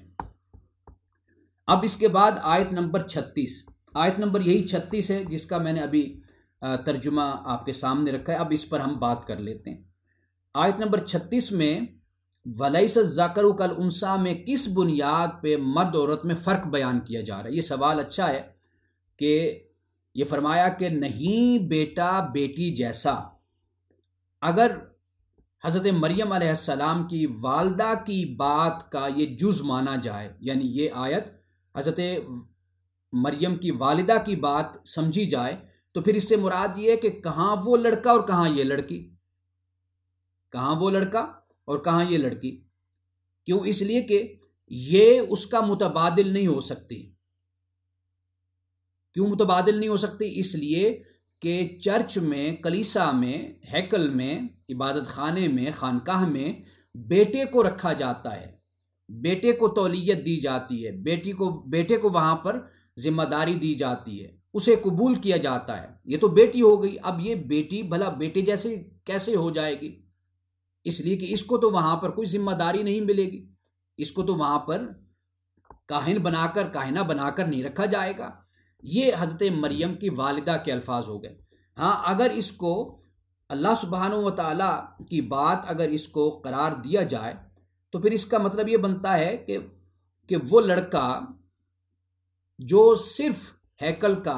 अब इसके बाद आयत नंबर छत्तीस आयत नंबर यही छत्तीस है जिसका मैंने अभी तर्जुमा आपके सामने रखा है अब इस पर हम बात कर लेते हैं आयत नंबर छत्तीस में वलई ज़ाकर कल उनसा में किस बुनियाद पे मर्द औरत में फ़र्क बयान किया जा रहा है ये सवाल अच्छा है कि ये फरमाया कि नहीं बेटा बेटी जैसा अगर हज़रत मरियम सलाम की वालदा की बात का ये जुज़ माना जाए यानी ये आयत हज़रत मरियम की वालदा की बात समझी जाए तो फिर इससे मुराद ये है कि कहां वो लड़का और कहां ये लड़की कहां वो लड़का और कहां ये लड़की क्यों इसलिए कि ये उसका मुतबादिल नहीं हो सकती क्यों मुतबादिल नहीं हो सकती इसलिए कि चर्च में कलीसा में हैकल में इबादत खाने में खानकाह में बेटे को रखा जाता है बेटे को तोलीत दी जाती है बेटी को बेटे को वहां पर जिम्मेदारी दी जाती है उसे कबूल किया जाता है ये तो बेटी हो गई अब ये बेटी भला बेटे जैसे कैसे हो जाएगी इसलिए कि इसको तो वहां पर कोई जिम्मेदारी नहीं मिलेगी इसको तो वहां पर काहिन बनाकर काहिना बनाकर नहीं रखा जाएगा ये हजरत मरियम की वालिदा के अल्फाज हो गए हाँ अगर इसको अल्लाह सुबहान व की बात अगर इसको करार दिया जाए तो फिर इसका मतलब ये बनता है कि कि वो लड़का जो सिर्फ़ हैकल का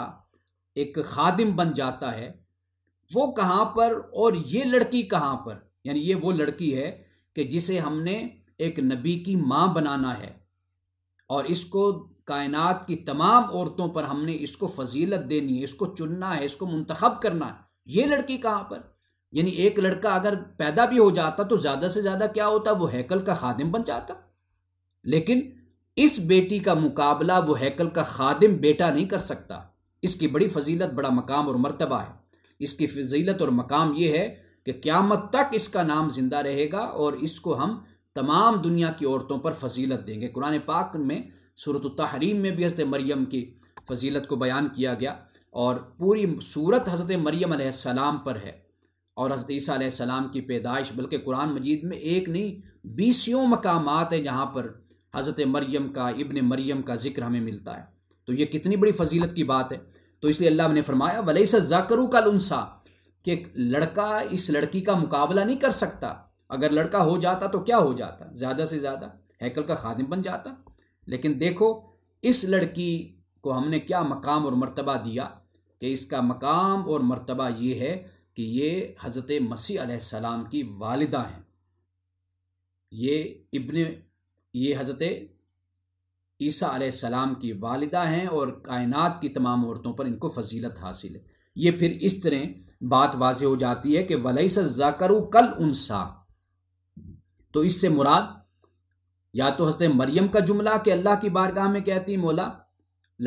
एक खादिम बन जाता है वो कहाँ पर और ये लड़की कहाँ पर यानी ये वो लड़की है कि जिसे हमने एक नबी की माँ बनाना है और इसको कायनात की तमाम औरतों पर हमने इसको फजीलत देनी है इसको चुनना है इसको मंतखब करना है ये लड़की कहाँ पर यानी एक लड़का अगर पैदा भी हो जाता तो ज़्यादा से ज़्यादा क्या होता वो हैकल का खादिम बन जाता लेकिन इस बेटी का मुकाबला वो हैकल का खादिम बेटा नहीं कर सकता इसकी बड़ी फजीलत बड़ा मकाम और मरतबा है इसकी फजीलत और मकाम ये है कि क़्यामत तक इसका नाम ज़िंदा रहेगा और इसको हम तमाम दुनिया की औरतों पर फजीलत देंगे कुरान पाक में सूरत तहरीम में भी हज़रत मरियम की फजीलत को बयान किया गया और पूरी सूरत हज़रत मरियम सलाम पर है और हज़रत ईसा सलाम की पैदाइश बल्कि कुरान मजीद में एक नहीं बीसियों मकाम है जहाँ पर हज़रत मरियम का इबन मरियम का ज़िक्र हमें मिलता है तो ये कितनी बड़ी फजीलत की बात है तो इसलिए अल्लाह ने फरमाया वले से जाकरू का लुनसा कि लड़का इस लड़की का मुकाबला नहीं कर सकता अगर लड़का हो जाता तो क्या हो जाता ज़्यादा से ज़्यादा हैकल का खादिम बन जाता लेकिन देखो इस लड़की को हमने क्या मकाम और मर्तबा दिया कि इसका मकाम और मर्तबा ये है कि ये हज़रत मसीह सलाम की वालदा हैं ये इबन ये हज़रत ईसा सलाम की वालदा हैं और कायनात की तमाम औरतों पर इनको फजीलत हासिल है ये फिर इस तरह बात वाज हो जाती है कि वलईस जाकर कल उनसा तो इससे मुराद या तो हंसते मरियम का जुमला कि अल्लाह की बारगाह में कहती मोला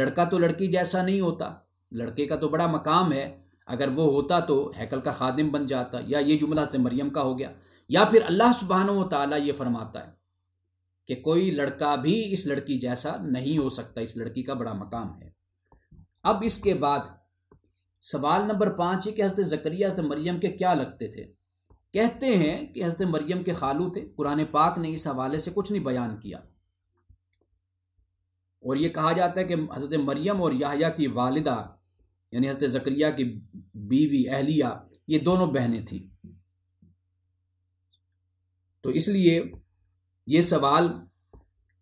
लड़का तो लड़की जैसा नहीं होता लड़के का तो बड़ा मकाम है अगर वो होता तो हैकल का खादिम बन जाता या ये जुमला हंसते मरियम का हो गया या फिर अल्लाह सुबहान ताली ये फरमाता है कि कोई लड़का भी इस लड़की जैसा नहीं हो सकता इस लड़की का बड़ा मकाम है अब इसके बाद सवाल नंबर पाँच है कि हज़रत ज़करिया हज़रत मरियम के क्या लगते थे कहते हैं कि हज़रत मरियम के खालू थे कुरान पाक ने इस हवाले से कुछ नहीं बयान किया और ये कहा जाता है कि हज़रत मरियम और याहिया की वालिदा यानी हज़रत ज़करिया की बीवी अहलिया ये दोनों बहनें थीं तो इसलिए ये सवाल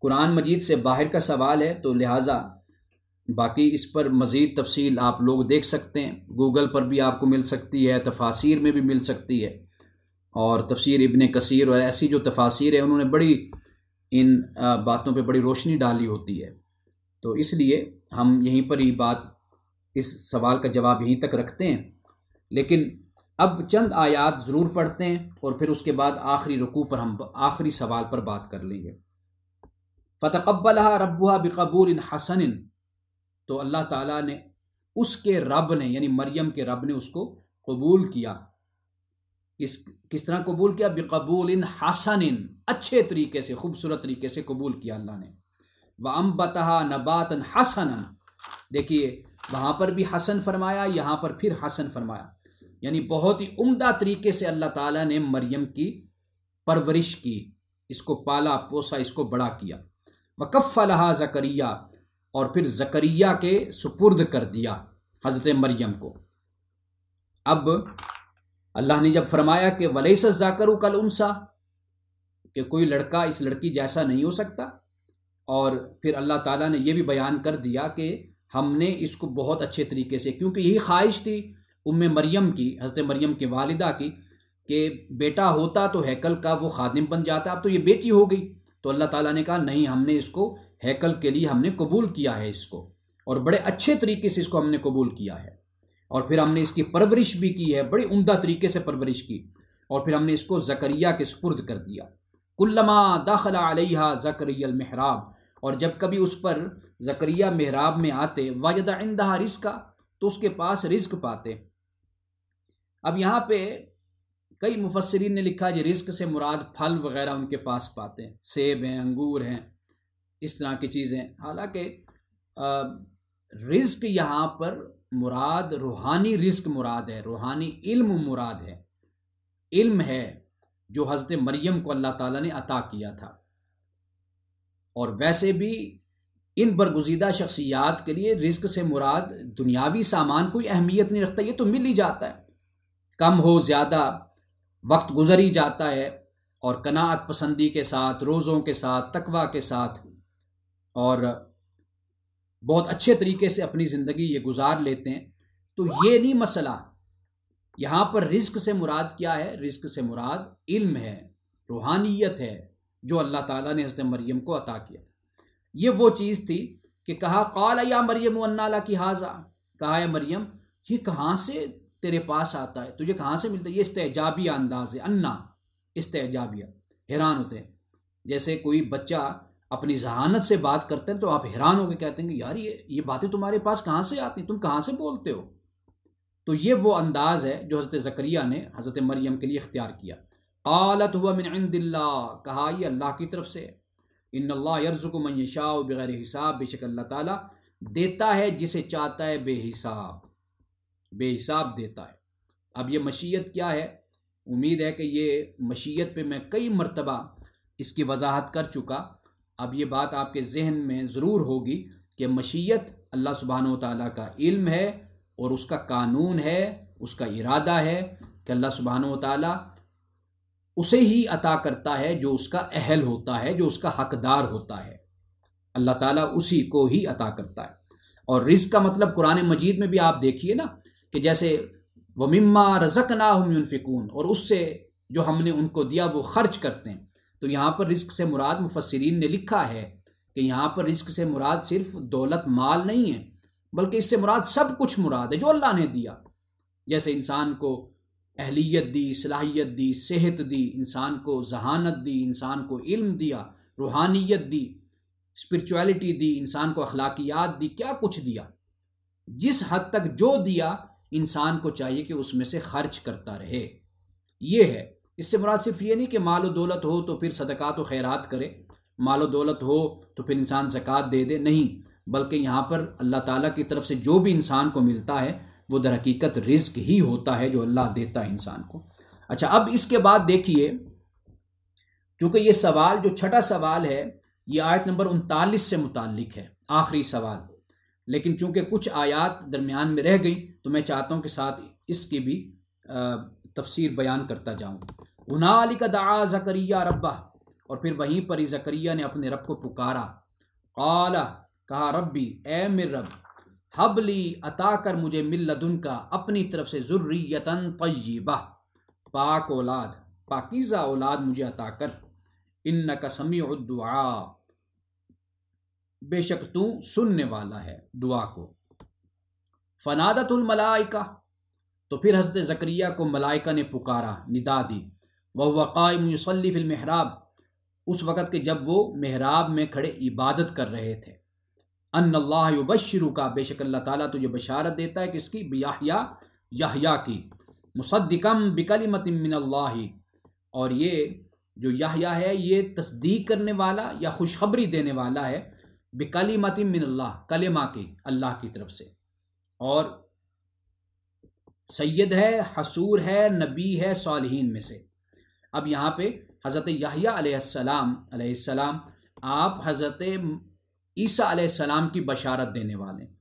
कुरान मजीद से बाहर का सवाल है तो लिहाजा बाकी इस पर मज़ीद तफसील आप लोग देख सकते हैं गूगल पर भी आपको मिल सकती है तफासिर में भी मिल सकती है और तफसीर इबन कसीर और ऐसी जो तफासिर है उन्होंने बड़ी इन बातों पे बड़ी रोशनी डाली होती है तो इसलिए हम यहीं पर ही बात इस सवाल का जवाब यहीं तक रखते हैं लेकिन अब चंद आयात ज़रूर पढ़ते हैं और फिर उसके बाद आखिरी रुकू पर हम आखिरी सवाल पर बात कर लेंगे फ़तकबला रबुहा इन हसन तो अल्लाह ताला ने उसके रब ने यानी मरियम के रब ने उसको कबूल किया किस किस तरह कबूल किया बेकबूल इन हसन अच्छे तरीके से खूबसूरत तरीके से कबूल किया अल्लाह ने व अम्बतहा नबातन हसन देखिए वहाँ पर भी हसन फरमाया यहाँ पर फिर हसन फरमाया यानी बहुत ही उम्दा तरीके से अल्लाह ताला ने मरियम की परवरिश की इसको पाला पोसा इसको बड़ा किया वकफ़ लहा जकरिया और फिर जकरिया के सुपुर्द कर दिया हज़रत मरियम को अब अल्लाह ने जब फरमाया कि वलैस जाकर कल उनसा कि कोई लड़का इस लड़की जैसा नहीं हो सकता और फिर अल्लाह ताला ने यह भी बयान कर दिया कि हमने इसको बहुत अच्छे तरीके से क्योंकि यही ख्वाहिश थी उम मरियम की हज़रत मरियम के वालिदा की कि बेटा होता तो हैकल का वो खादिम बन जाता अब तो ये बेटी हो गई तो अल्लाह ताला ने कहा नहीं हमने इसको हैकल के लिए हमने कबूल किया है इसको और बड़े अच्छे तरीके से इसको हमने कबूल किया है और फिर हमने इसकी परवरिश भी की है बड़ी उमदा तरीके से परवरिश की और फिर हमने इसको जकरिया के सुपुर्द कर दिया कुल्लमा दाखला अलैहा जकरियल महराब और जब कभी उस पर जकरिया महराब में आते वाजदा इंदा रिस्का तो उसके पास रिस्क पाते अब यहाँ पे कई मुफसरीन ने लिखा जी रिस्क से मुराद फल वगैरह उनके पास पाते हैं सेब हैं अंगूर हैं इस तरह की चीज़ें हालांकि रिस्क यहाँ पर मुराद रूहानी रिस्क मुराद है रूहानी इल्म मुराद है इल्म है जो हज़रत मरियम को अल्लाह ताला ने अता किया था और वैसे भी इन बरगुजीदा शख्सियात के लिए रिस्क से मुराद दुनियावी सामान कोई अहमियत नहीं रखता ये तो मिल ही जाता है कम हो ज़्यादा वक्त गुजर ही जाता है और कनात पसंदी के साथ रोज़ों के साथ तकवा के साथ और बहुत अच्छे तरीके से अपनी ज़िंदगी ये गुजार लेते हैं तो ये नहीं मसला यहाँ पर रिस्क से मुराद क्या है रिस्क से मुराद इल्म है रूहानियत है जो अल्लाह ताला ने हज़रत मरियम को अता किया ये वो चीज़ थी कि कहा काला या मरियम की हाजा कहा या मरियम ये कहाँ से तेरे पास आता है तुझे कहाँ से मिलता है ये इस्तेजाबिया अंदाज है अन्ना इस्तेजाबिया हैरान होते हैं जैसे कोई बच्चा अपनी जहानत से बात करते हैं तो आप हैरान होकर कहते हैं कि यार ये ये बातें तुम्हारे पास कहाँ से आती तुम कहाँ से बोलते हो तो ये वो अंदाज़ है जो हज़रत ज़करिया ने हज़रत मरियम के लिए इख्तियार किया आलत हुआ मिन कहा ये अल्लाह की तरफ से इन यर्ज़ुक मन शाह बगैर हिसाब बेशक अल्लाह ताला देता है जिसे चाहता है बेहिसाब बेहिसाब देता है अब ये मशीयत क्या है उम्मीद है कि ये मशीयत पे मैं कई मरतबा इसकी वजाहत कर चुका अब ये बात आपके जहन में ज़रूर होगी कि मशीयत अल्लाह सुबहान ताली का इल्म है और उसका कानून है उसका इरादा है कि अल्लाह सुबहान ताली उसे ही अता करता है जो उसका अहल होता है जो उसका हकदार होता है अल्लाह ताला उसी को ही अता करता है और रिस्क का मतलब कुरान मजीद में भी आप देखिए ना कि जैसे मम्मा रजक ना हम यूनफिकून और उससे जो हमने उनको दिया वो खर्च करते हैं तो यहाँ पर रिस्क से मुराद मुफसरीन ने लिखा है कि यहाँ पर रिस्क से मुराद सिर्फ दौलत माल नहीं है बल्कि इससे मुराद सब कुछ मुराद है जो अल्लाह ने दिया जैसे इंसान को अहलीत दी सलाहियत दी सेहत दी इंसान को जहानत दी इंसान को इल्म दिया रूहानियत दी स्पिरिचुअलिटी दी इंसान को अखलाकियात दी क्या कुछ दिया जिस हद तक जो दिया इंसान को चाहिए कि उसमें से खर्च करता रहे ये है इससे मुराद सिर्फ ये नहीं कि माल दौलत हो तो फिर सदक़ात व खैरात करे माल दौलत हो तो फिर इंसान ज़क़़त दे दे नहीं बल्कि यहाँ पर अल्लाह ताला की तरफ से जो भी इंसान को मिलता है वो दर हकीकत रिस्क ही होता है जो अल्लाह देता है इंसान को अच्छा अब इसके बाद देखिए चूँकि ये सवाल जो छठा सवाल है ये आयत नंबर उनतालीस से मुतल है आखिरी सवाल लेकिन चूँकि कुछ आयात दरमियान में रह गई तो मैं चाहता हूँ कि साथ इसकी भी तफसीर बयान करता जाऊँ उना अली का दा जकरिया रब्बा और फिर वहीं पर ही जकरिया ने अपने रब को पुकारा आला कहा रब्बी ए मिर रब हबली अता कर मुझे मिल्लदुन का अपनी तरफ से ज़ुर्रियतन तयबा पाक औलाद पाकिज़ा औलाद मुझे अता कर इन का समी दुआ बेशक तू सुनने वाला है दुआ को मलाइका तो फिर हजरत ज़करिया को मलाइका ने पुकारा निदा दी वह वक़ाम महराब उस वक़्त के जब वो मेहराब में खड़े इबादत कर रहे थे अन अल्लाहबशरू का बेशक अल्लाह ताली तुझे बशारत देता है कि इसकी बियाहिया याहिया की मुसद्दिकम बिकलमतमिनल्ला और ये जो याहिया है ये तस्दीक करने वाला या खुशखबरी देने वाला है बिकलमतमिनल्ला कलमा की अल्लाह की तरफ से और सैयद है हसूर है नबी है सालहीन में से अब यहाँ पे हज़रत याहियासलाम आप हज़रत ईसा सलाम की बशारत देने वाले हैं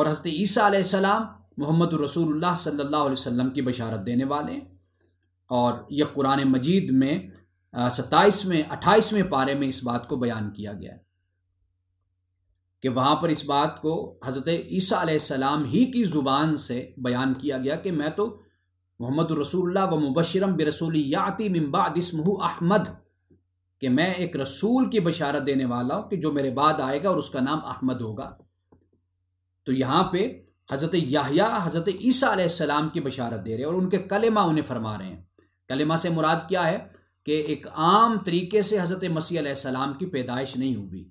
और हज़रत ईसा सलाम मोहम्मद रसूलुल्लाह सल्लल्लाहु अलैहि वसल्लम की बशारत देने वाले हैं और यह कुरान मजीद में सत्ताईसवें अट्ठाईसवें पारे में इस बात को बयान किया गया है कि वहाँ पर इस बात को हज़रत ईसा ही की ज़ुबान से बयान किया गया कि मैं तो मोहम्मद रसूल व मुबशरम रसूल याति मम्बाद इसमहू अहमद कि मैं एक रसूल की बशारत देने वाला हूँ कि जो मेरे बाद आएगा और उसका नाम अहमद होगा तो यहाँ पे हज़रत याहिया हज़रत ईसा आसमाम की बशारत दे रहे हैं और उनके कलेमा उन्हें फरमा रहे हैं कलेमा से मुराद क्या है कि एक आम तरीके से हज़रत मसीह सलाम की पैदाइश नहीं हुई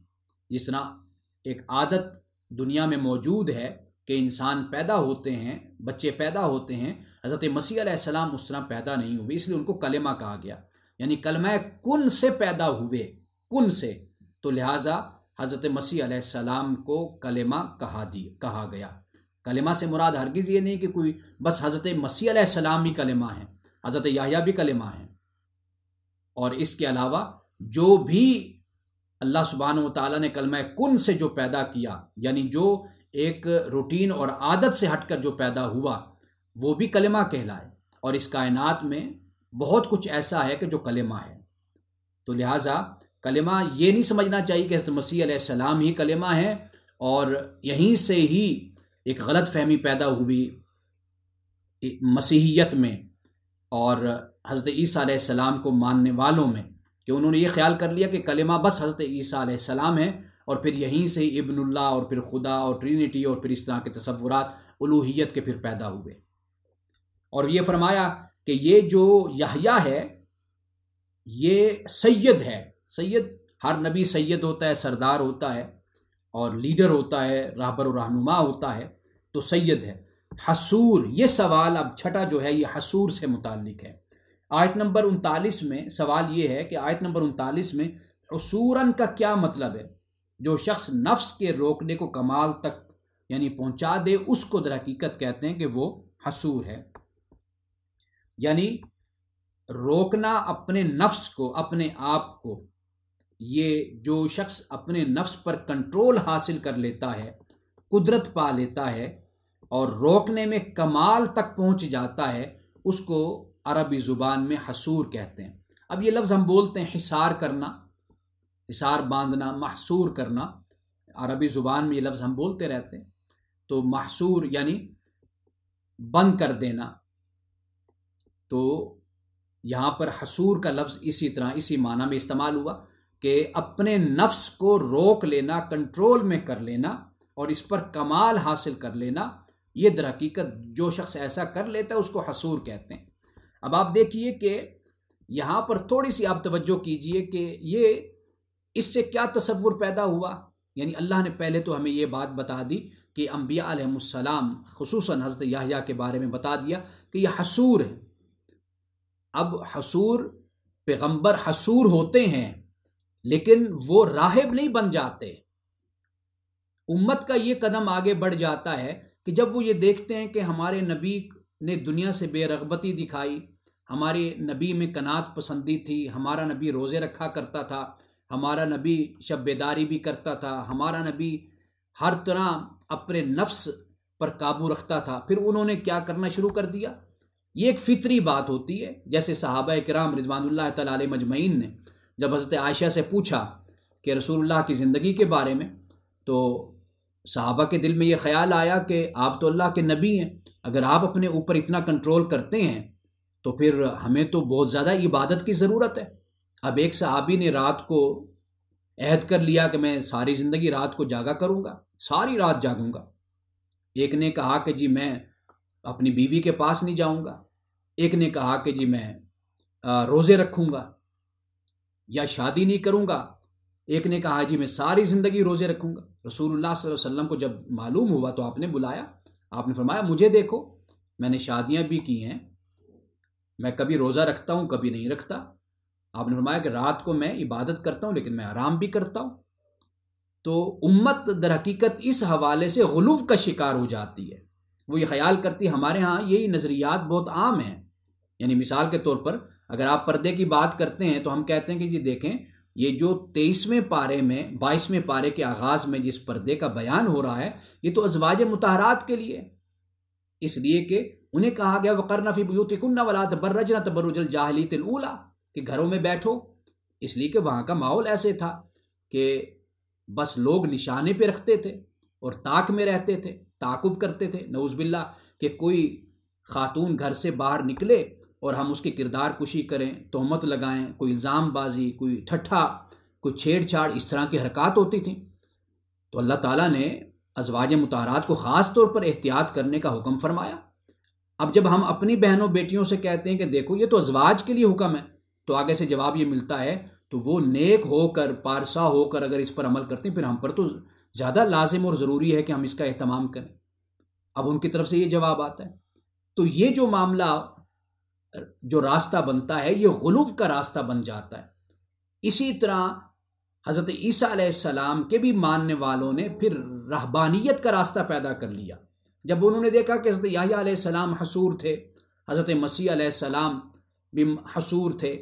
जिस तरह एक आदत दुनिया में मौजूद है कि इंसान पैदा होते हैं बच्चे पैदा होते हैं हज़रत मसीह सलाम उस तरह पैदा नहीं हुए इसलिए उनको कलेमा कहा गया यानी कलमा कुन से पैदा हुए कुन से तो लिहाजा हज़रत मसीह सलाम को कलेमा कहा दिया कहा गया कलेमा से मुराद हरगिज़ ये नहीं कि कोई बस हज़रत मसीह सलाम ही कलेमा है हज़रत याहिया भी कलेमा है और इसके अलावा जो भी अल्लाह सुबहान ताली ने कलमा कुन से जो पैदा किया यानी जो एक रूटीन और आदत से हटकर जो पैदा हुआ वो भी कलमा कहलाए और इस कायनात में बहुत कुछ ऐसा है कि जो कलमा है तो लिहाजा कलमा ये नहीं समझना चाहिए कि हजरत मसीह सलाम ही कलमा है और यहीं से ही एक गलत फहमी पैदा हुई मसीहियत में और हजरत ईसी सलाम को मानने वालों में कि उन्होंने ये ख्याल कर लिया कि कलिमा बस हज़रत ईसा सलाम है और फिर यहीं से इब्नुल्ला और फिर खुदा और ट्रिनिटी और फिर इस तरह के तस्वुरात उलूहियत के फिर पैदा हुए और ये फरमाया कि ये जो यहया है ये सैयद है सैयद हर नबी सैयद होता है सरदार होता है और लीडर होता है राहबर रहनुमा होता है तो सैयद है हसूर ये सवाल अब छठा जो है ये हसूर से मुतक़ है आयत नंबर उनतालीस में सवाल ये है कि आयत नंबर उनतालीस में असूरन का क्या मतलब है जो शख्स नफ्स के रोकने को कमाल तक यानी पहुंचा दे उसको दर हकीकत कहते हैं कि वो हसूर है यानी रोकना अपने नफ्स को अपने आप को ये जो शख्स अपने नफ्स पर कंट्रोल हासिल कर लेता है कुदरत पा लेता है और रोकने में कमाल तक पहुंच जाता है उसको अरबी ज़ुबान में हसूर कहते हैं अब ये लफ्ज़ हम बोलते हैं हिसार करना हिसार बांधना महसूर करना अरबी ज़ुबान में ये लफ्ज़ हम बोलते रहते हैं तो महसूर यानी बंद कर देना तो यहाँ पर हसूर का लफ्ज़ इसी तरह इसी माना में इस्तेमाल हुआ कि अपने नफ्स को रोक लेना कंट्रोल में कर लेना और इस पर कमाल हासिल कर लेना ये दरक़ीकत जो शख्स ऐसा कर लेता है उसको हसूर कहते हैं अब आप देखिए कि यहाँ पर थोड़ी सी आप तवज्जो कीजिए कि ये इससे क्या तस्वुर पैदा हुआ यानी अल्लाह ने पहले तो हमें ये बात बता दी कि अम्बिया आलम खसूस हज़रत याहिया के बारे में बता दिया कि यह हसूर है अब हसूर पैगंबर हसूर होते हैं लेकिन वो राहब नहीं बन जाते उम्मत का ये कदम आगे बढ़ जाता है कि जब वो ये देखते हैं कि हमारे नबी ने दुनिया से बेरगबती दिखाई हमारे नबी में कनात पसंदी थी हमारा नबी रोज़े रखा करता था हमारा नबी शबेदारी भी करता था हमारा नबी हर तरह अपने नफ्स पर काबू रखता था फिर उन्होंने क्या करना शुरू कर दिया ये एक फितरी बात होती है जैसे साहबा कराम राम तल मजमैन ने जब हज़रत आयशा से पूछा कि रसूलुल्लाह की ज़िंदगी के बारे में तो साहबा के दिल में ये ख्याल आया कि आप तो अल्लाह के नबी हैं अगर आप अपने ऊपर इतना कंट्रोल करते हैं तो फिर हमें तो बहुत ज़्यादा इबादत की ज़रूरत है अब एक सहाबी ने रात को अहद कर लिया कि मैं सारी ज़िंदगी रात को जागा करूँगा सारी रात जागूँगा एक ने कहा कि जी मैं अपनी बीवी के पास नहीं जाऊँगा एक ने कहा कि जी मैं रोज़े रखूँगा या शादी नहीं करूँगा एक ने कहा जी मैं सारी ज़िंदगी रोज़े रखूँगा रसूलुल्लाह वसल्लम को जब मालूम हुआ तो आपने बुलाया आपने फरमाया मुझे देखो मैंने शादियां भी की हैं मैं कभी रोज़ा रखता हूँ कभी नहीं रखता आपने फरमाया कि रात को मैं इबादत करता हूँ लेकिन मैं आराम भी करता हूँ तो उम्मत दर हकीकत इस हवाले से गलूफ का शिकार हो जाती है वो ये ख्याल करती हमारे यहाँ यही नज़रियात बहुत आम हैं यानी मिसाल के तौर पर अगर आप पर्दे की बात करते हैं तो हम कहते हैं कि जी देखें ये जो तेईसवें पारे में बाईसवें पारे के आगाज़ में जिस पर्दे का बयान हो रहा है ये तो अजवाज मतहरात के लिए इसलिए कि उन्हें कहा गया वकरना फ़ी बुतिकुन्ना वाला तबर्रजना तबरुजल जाहली तिलूला कि घरों में बैठो इसलिए कि वहाँ का माहौल ऐसे था कि बस लोग निशाने पर रखते थे और ताक में रहते थे ताकुब करते थे नऊज़बिल्ला कि कोई खातून घर से बाहर निकले और हम उसके किरदार कुशी करें तोहमत लगाएं कोई इल्ज़ामबाजी कोई ठट्ठा कोई छेड़छाड़ इस तरह की हरकत होती थी तो अल्लाह ताला ने अजवाज मतारात को ख़ास तौर पर एहतियात करने का हुक्म फरमाया अब जब हम अपनी बहनों बेटियों से कहते हैं कि देखो ये तो अजवाज के लिए हुक्म है तो आगे से जवाब ये मिलता है तो वो नेक होकर पारसा होकर अगर इस पर अमल करते हैं फिर हम पर तो ज़्यादा लाजिम और ज़रूरी है कि हम इसका अहतमाम करें अब उनकी तरफ से ये जवाब आता है तो ये जो मामला जो रास्ता बनता है ये गलूब का रास्ता बन जाता है इसी तरह हज़रत ईसा सलाम के भी मानने वालों ने फिर रहबानियत का रास्ता पैदा कर लिया जब उन्होंने देखा कि हज़रत याहिया सलाम हसूर थे हज़रत मसीह सलाम भी हसूर थे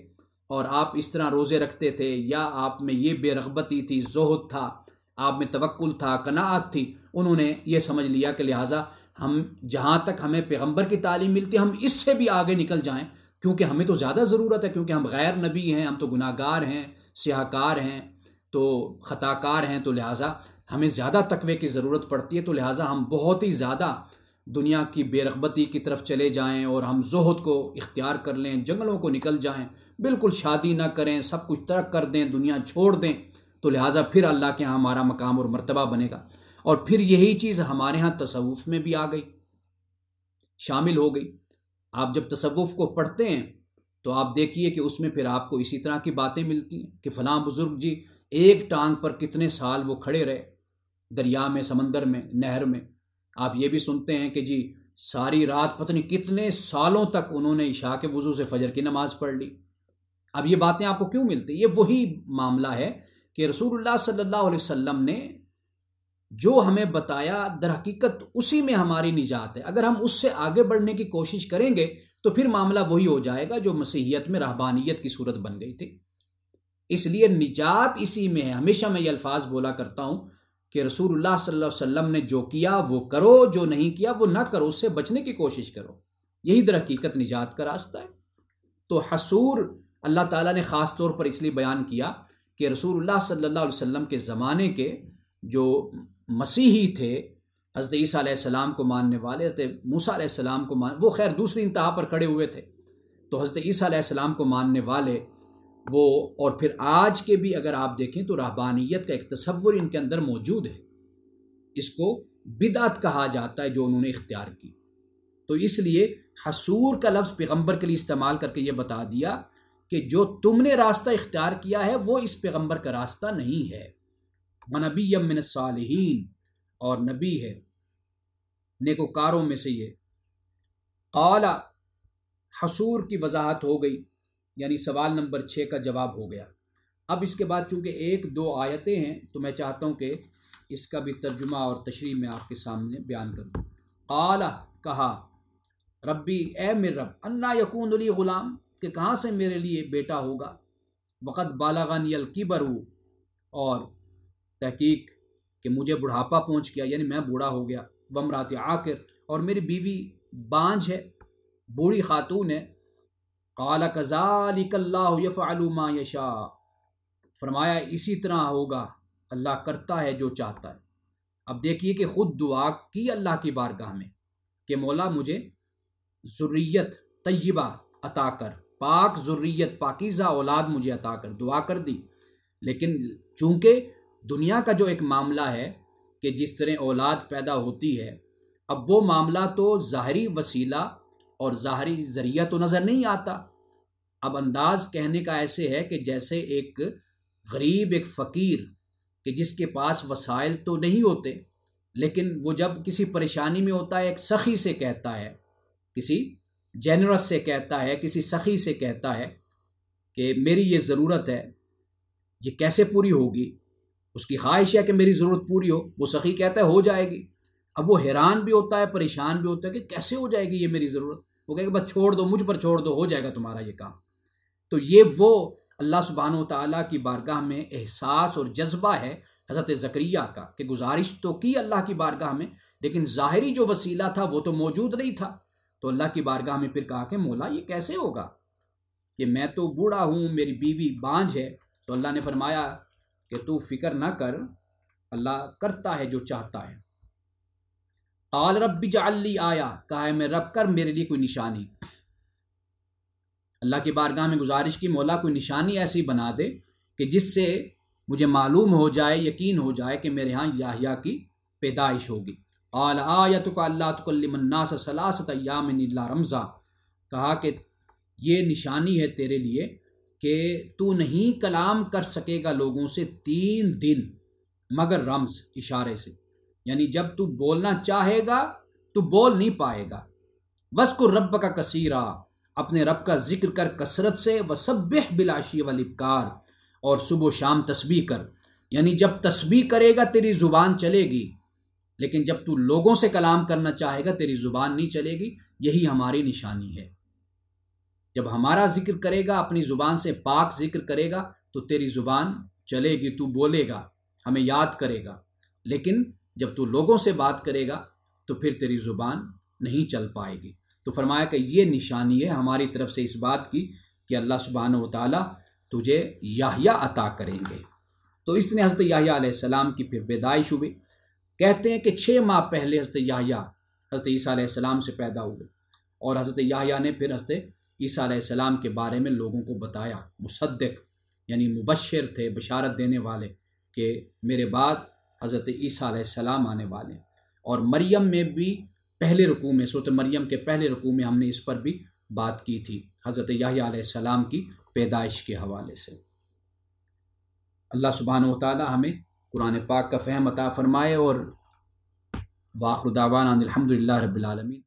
और आप इस तरह रोज़े रखते थे या आप में ये बेरगबती थी जोहत था आप में तवक्ल था कनात थी उन्होंने ये समझ लिया कि लिहाजा हम जहाँ तक हमें पैगम्बर की तालीम मिलती है हम इससे भी आगे निकल जाएँ क्योंकि हमें तो ज़्यादा ज़रूरत है क्योंकि हम गैर नबी हैं हम तो गुनाहगार हैं सियाकार हैं तो ख़ताकार हैं तो लिहाजा हमें ज़्यादा तकवे की ज़रूरत पड़ती है तो लिहाजा हम बहुत ही ज़्यादा दुनिया की बेरगबती की तरफ चले जाएं और हम जहद को इख्तियार कर लें जंगलों को निकल जाएं बिल्कुल शादी ना करें सब कुछ तरक कर दें दुनिया छोड़ दें तो लिहाजा फिर अल्लाह के यहाँ हमारा मकाम और मरतबा बनेगा और फिर यही चीज़ हमारे यहाँ तसवुफ़ में भी आ गई शामिल हो गई आप जब तसवुफ़ को पढ़ते हैं तो आप देखिए कि उसमें फिर आपको इसी तरह की बातें मिलती हैं कि फ़लाँ बुज़ुर्ग जी एक टांग पर कितने साल वो खड़े रहे दरिया में समंदर में नहर में आप ये भी सुनते हैं कि जी सारी रात पत्नी कितने सालों तक उन्होंने इशा के वजू से फजर की नमाज पढ़ ली अब ये बातें आपको क्यों मिलती ये वही मामला है कि रसूलुल्लाह सल्लल्लाहु अलैहि वसल्लम ने जो हमें बताया दर हकीकत उसी में हमारी निजात है अगर हम उससे आगे बढ़ने की कोशिश करेंगे तो फिर मामला वही हो जाएगा जो मसीहियत में रहबानियत की सूरत बन गई थी इसलिए निजात इसी में है हमेशा मैं ये अल्फाज बोला करता हूँ कि रसूलुल्लाह सल्लल्लाहु अलैहि वसल्लम ने जो किया वो करो जो नहीं किया वो ना करो उससे बचने की कोशिश करो यही दर हकीकत निजात का रास्ता है तो हसूर अल्लाह ताला ने ख़ास तौर पर इसलिए बयान किया कि रसूलुल्लाह सल्लल्लाहु अलैहि वसल्लम के ज़माने के जो मसीही थे हज़रत ईसीम को मानने वाले हज़रत मूसीम को मान वो खैर दूसरी इंतहा पर खड़े हुए थे तो हज़रत ईसीम को मानने वाले वो और फिर आज के भी अगर आप देखें तो रहबानियत का एक तस्वुर इनके अंदर मौजूद है इसको बिदात कहा जाता है जो उन्होंने इख्तियार की तो इसलिए हसूर का लफ्ज़ पैगम्बर के लिए इस्तेमाल करके ये बता दिया कि जो तुमने रास्ता इख्तियार किया है वो इस पैगम्बर का रास्ता नहीं है मनबी यमिन सालहीन और नबी है नेकोकारों में से ये आला हसूर की वजाहत हो गई यानी सवाल नंबर छः का जवाब हो गया अब इसके बाद चूंकि एक दो आयतें हैं तो मैं चाहता हूँ कि इसका भी तर्जुमा और तशरी में आपके सामने बयान करूँ आला कहा रब्बी ए मेर रब अन्ना यकून अली ग़ुलाम के कहाँ से मेरे लिए बेटा होगा वक़्त बालागानी यल बरू और तहकीक कि मुझे बुढ़ापा पहुंच गया यानी मैं बूढ़ा हो गया बमरात आकर और मेरी बीवी बांझ है बूढ़ी खातून है काला कज़ालिकल्लाफ़ालुमा यशा फरमाया इसी तरह होगा अल्लाह करता है जो चाहता है अब देखिए कि ख़ुद दुआ की अल्लाह की बारगाह में कि मौला मुझे ज़ुर्रियत तय्यबा अता कर पाक ज़ुर्रियत पाकिज़ा औलाद मुझे अता कर दुआ कर दी लेकिन चूँकि दुनिया का जो एक मामला है कि जिस तरह औलाद पैदा होती है अब वो मामला तो ज़ाहरी वसीला और ज़ाहरी ज़रिया तो नज़र नहीं आता अब अंदाज़ कहने का ऐसे है कि जैसे एक गरीब एक फ़कीर कि जिसके पास वसाइल तो नहीं होते लेकिन वो जब किसी परेशानी में होता है एक सखी से कहता है किसी जेनरस से कहता है किसी सखी से कहता है कि मेरी ये ज़रूरत है ये कैसे पूरी होगी उसकी ख्वाहिश है कि मेरी ज़रूरत पूरी हो वो सखी कहता है हो जाएगी अब वो हैरान भी होता है परेशान भी होता है कि कैसे हो जाएगी ये मेरी ज़रूरत वो कहेगा बस छोड़ दो मुझ पर छोड़ दो हो जाएगा तुम्हारा ये काम तो ये वो अल्लाह सुबहान ताली की बारगाह में एहसास और जज्बा है हज़रत ज़करिया का कि गुजारिश तो की अल्लाह की बारगाह में लेकिन ज़ाहरी जो वसीला था वो तो मौजूद नहीं था तो अल्लाह की बारगाह में फिर कहा कि मोला ये कैसे होगा कि मैं तो बूढ़ा हूँ मेरी बीवी बांझ है तो अल्लाह ने फरमाया कि तू फिक्र ना कर अल्लाह करता है जो चाहता है आल रब जाली आया कहा है मैं रब कर मेरे लिए कोई निशानी अल्लाह की बारगाह में गुजारिश की मौला कोई निशानी ऐसी बना दे कि जिससे मुझे मालूम हो जाए यकीन हो जाए कि मेरे यहाँ याहिया की पैदाइश होगी आल आयत का अल्लाह तकल्लमन्नास सलासत यामिन रमज़ा कहा कि ये निशानी है तेरे लिए कि तू नहीं कलाम कर सकेगा लोगों से तीन दिन मगर रम्स इशारे से यानी जब तू बोलना चाहेगा तो बोल नहीं पाएगा बस को रब का कसीरा अपने रब का जिक्र कर कसरत से व सब्बह बिलाशी लिपकार और सुबह शाम तस्बी कर यानी जब तस्बी करेगा तेरी ज़ुबान चलेगी लेकिन जब तू लोगों से कलाम करना चाहेगा तेरी ज़ुबान नहीं चलेगी यही हमारी निशानी है जब हमारा जिक्र करेगा अपनी ज़ुबान से पाक जिक्र करेगा तो तेरी ज़ुबान चलेगी तू बोलेगा हमें याद करेगा लेकिन जब तू लोगों से बात करेगा तो फिर तेरी ज़ुबान नहीं चल पाएगी तो फरमाया कि ये निशानी है हमारी तरफ से इस बात की कि अल्लाह सुबहान ताली तुझे याहिया अता करेंगे तो इसने हज़रत याहिया की फिर पैदाइश हुई कहते हैं कि छः माह पहले हज़रत याहिया हज़रत ईसा सलाम से पैदा हुए और हज़रत याहिया ने फिर हज़रत ईसीम के बारे में लोगों को बताया मुसद्दक यानी मुबशर थे बशारत देने वाले कि मेरे बाद हज़रत ईसीम आने वाले और मरियम में भी पहले रुकू में सोते मरियम के पहले रुकू में हमने इस पर भी बात की थी हज़रत याम की पैदाइश के हवाले से अल्लाह सुबहान तै हमें कुरान पाक का फ़हम अता फ़रमाए और वाखुदावान अलहमदिल्ला रबालमीन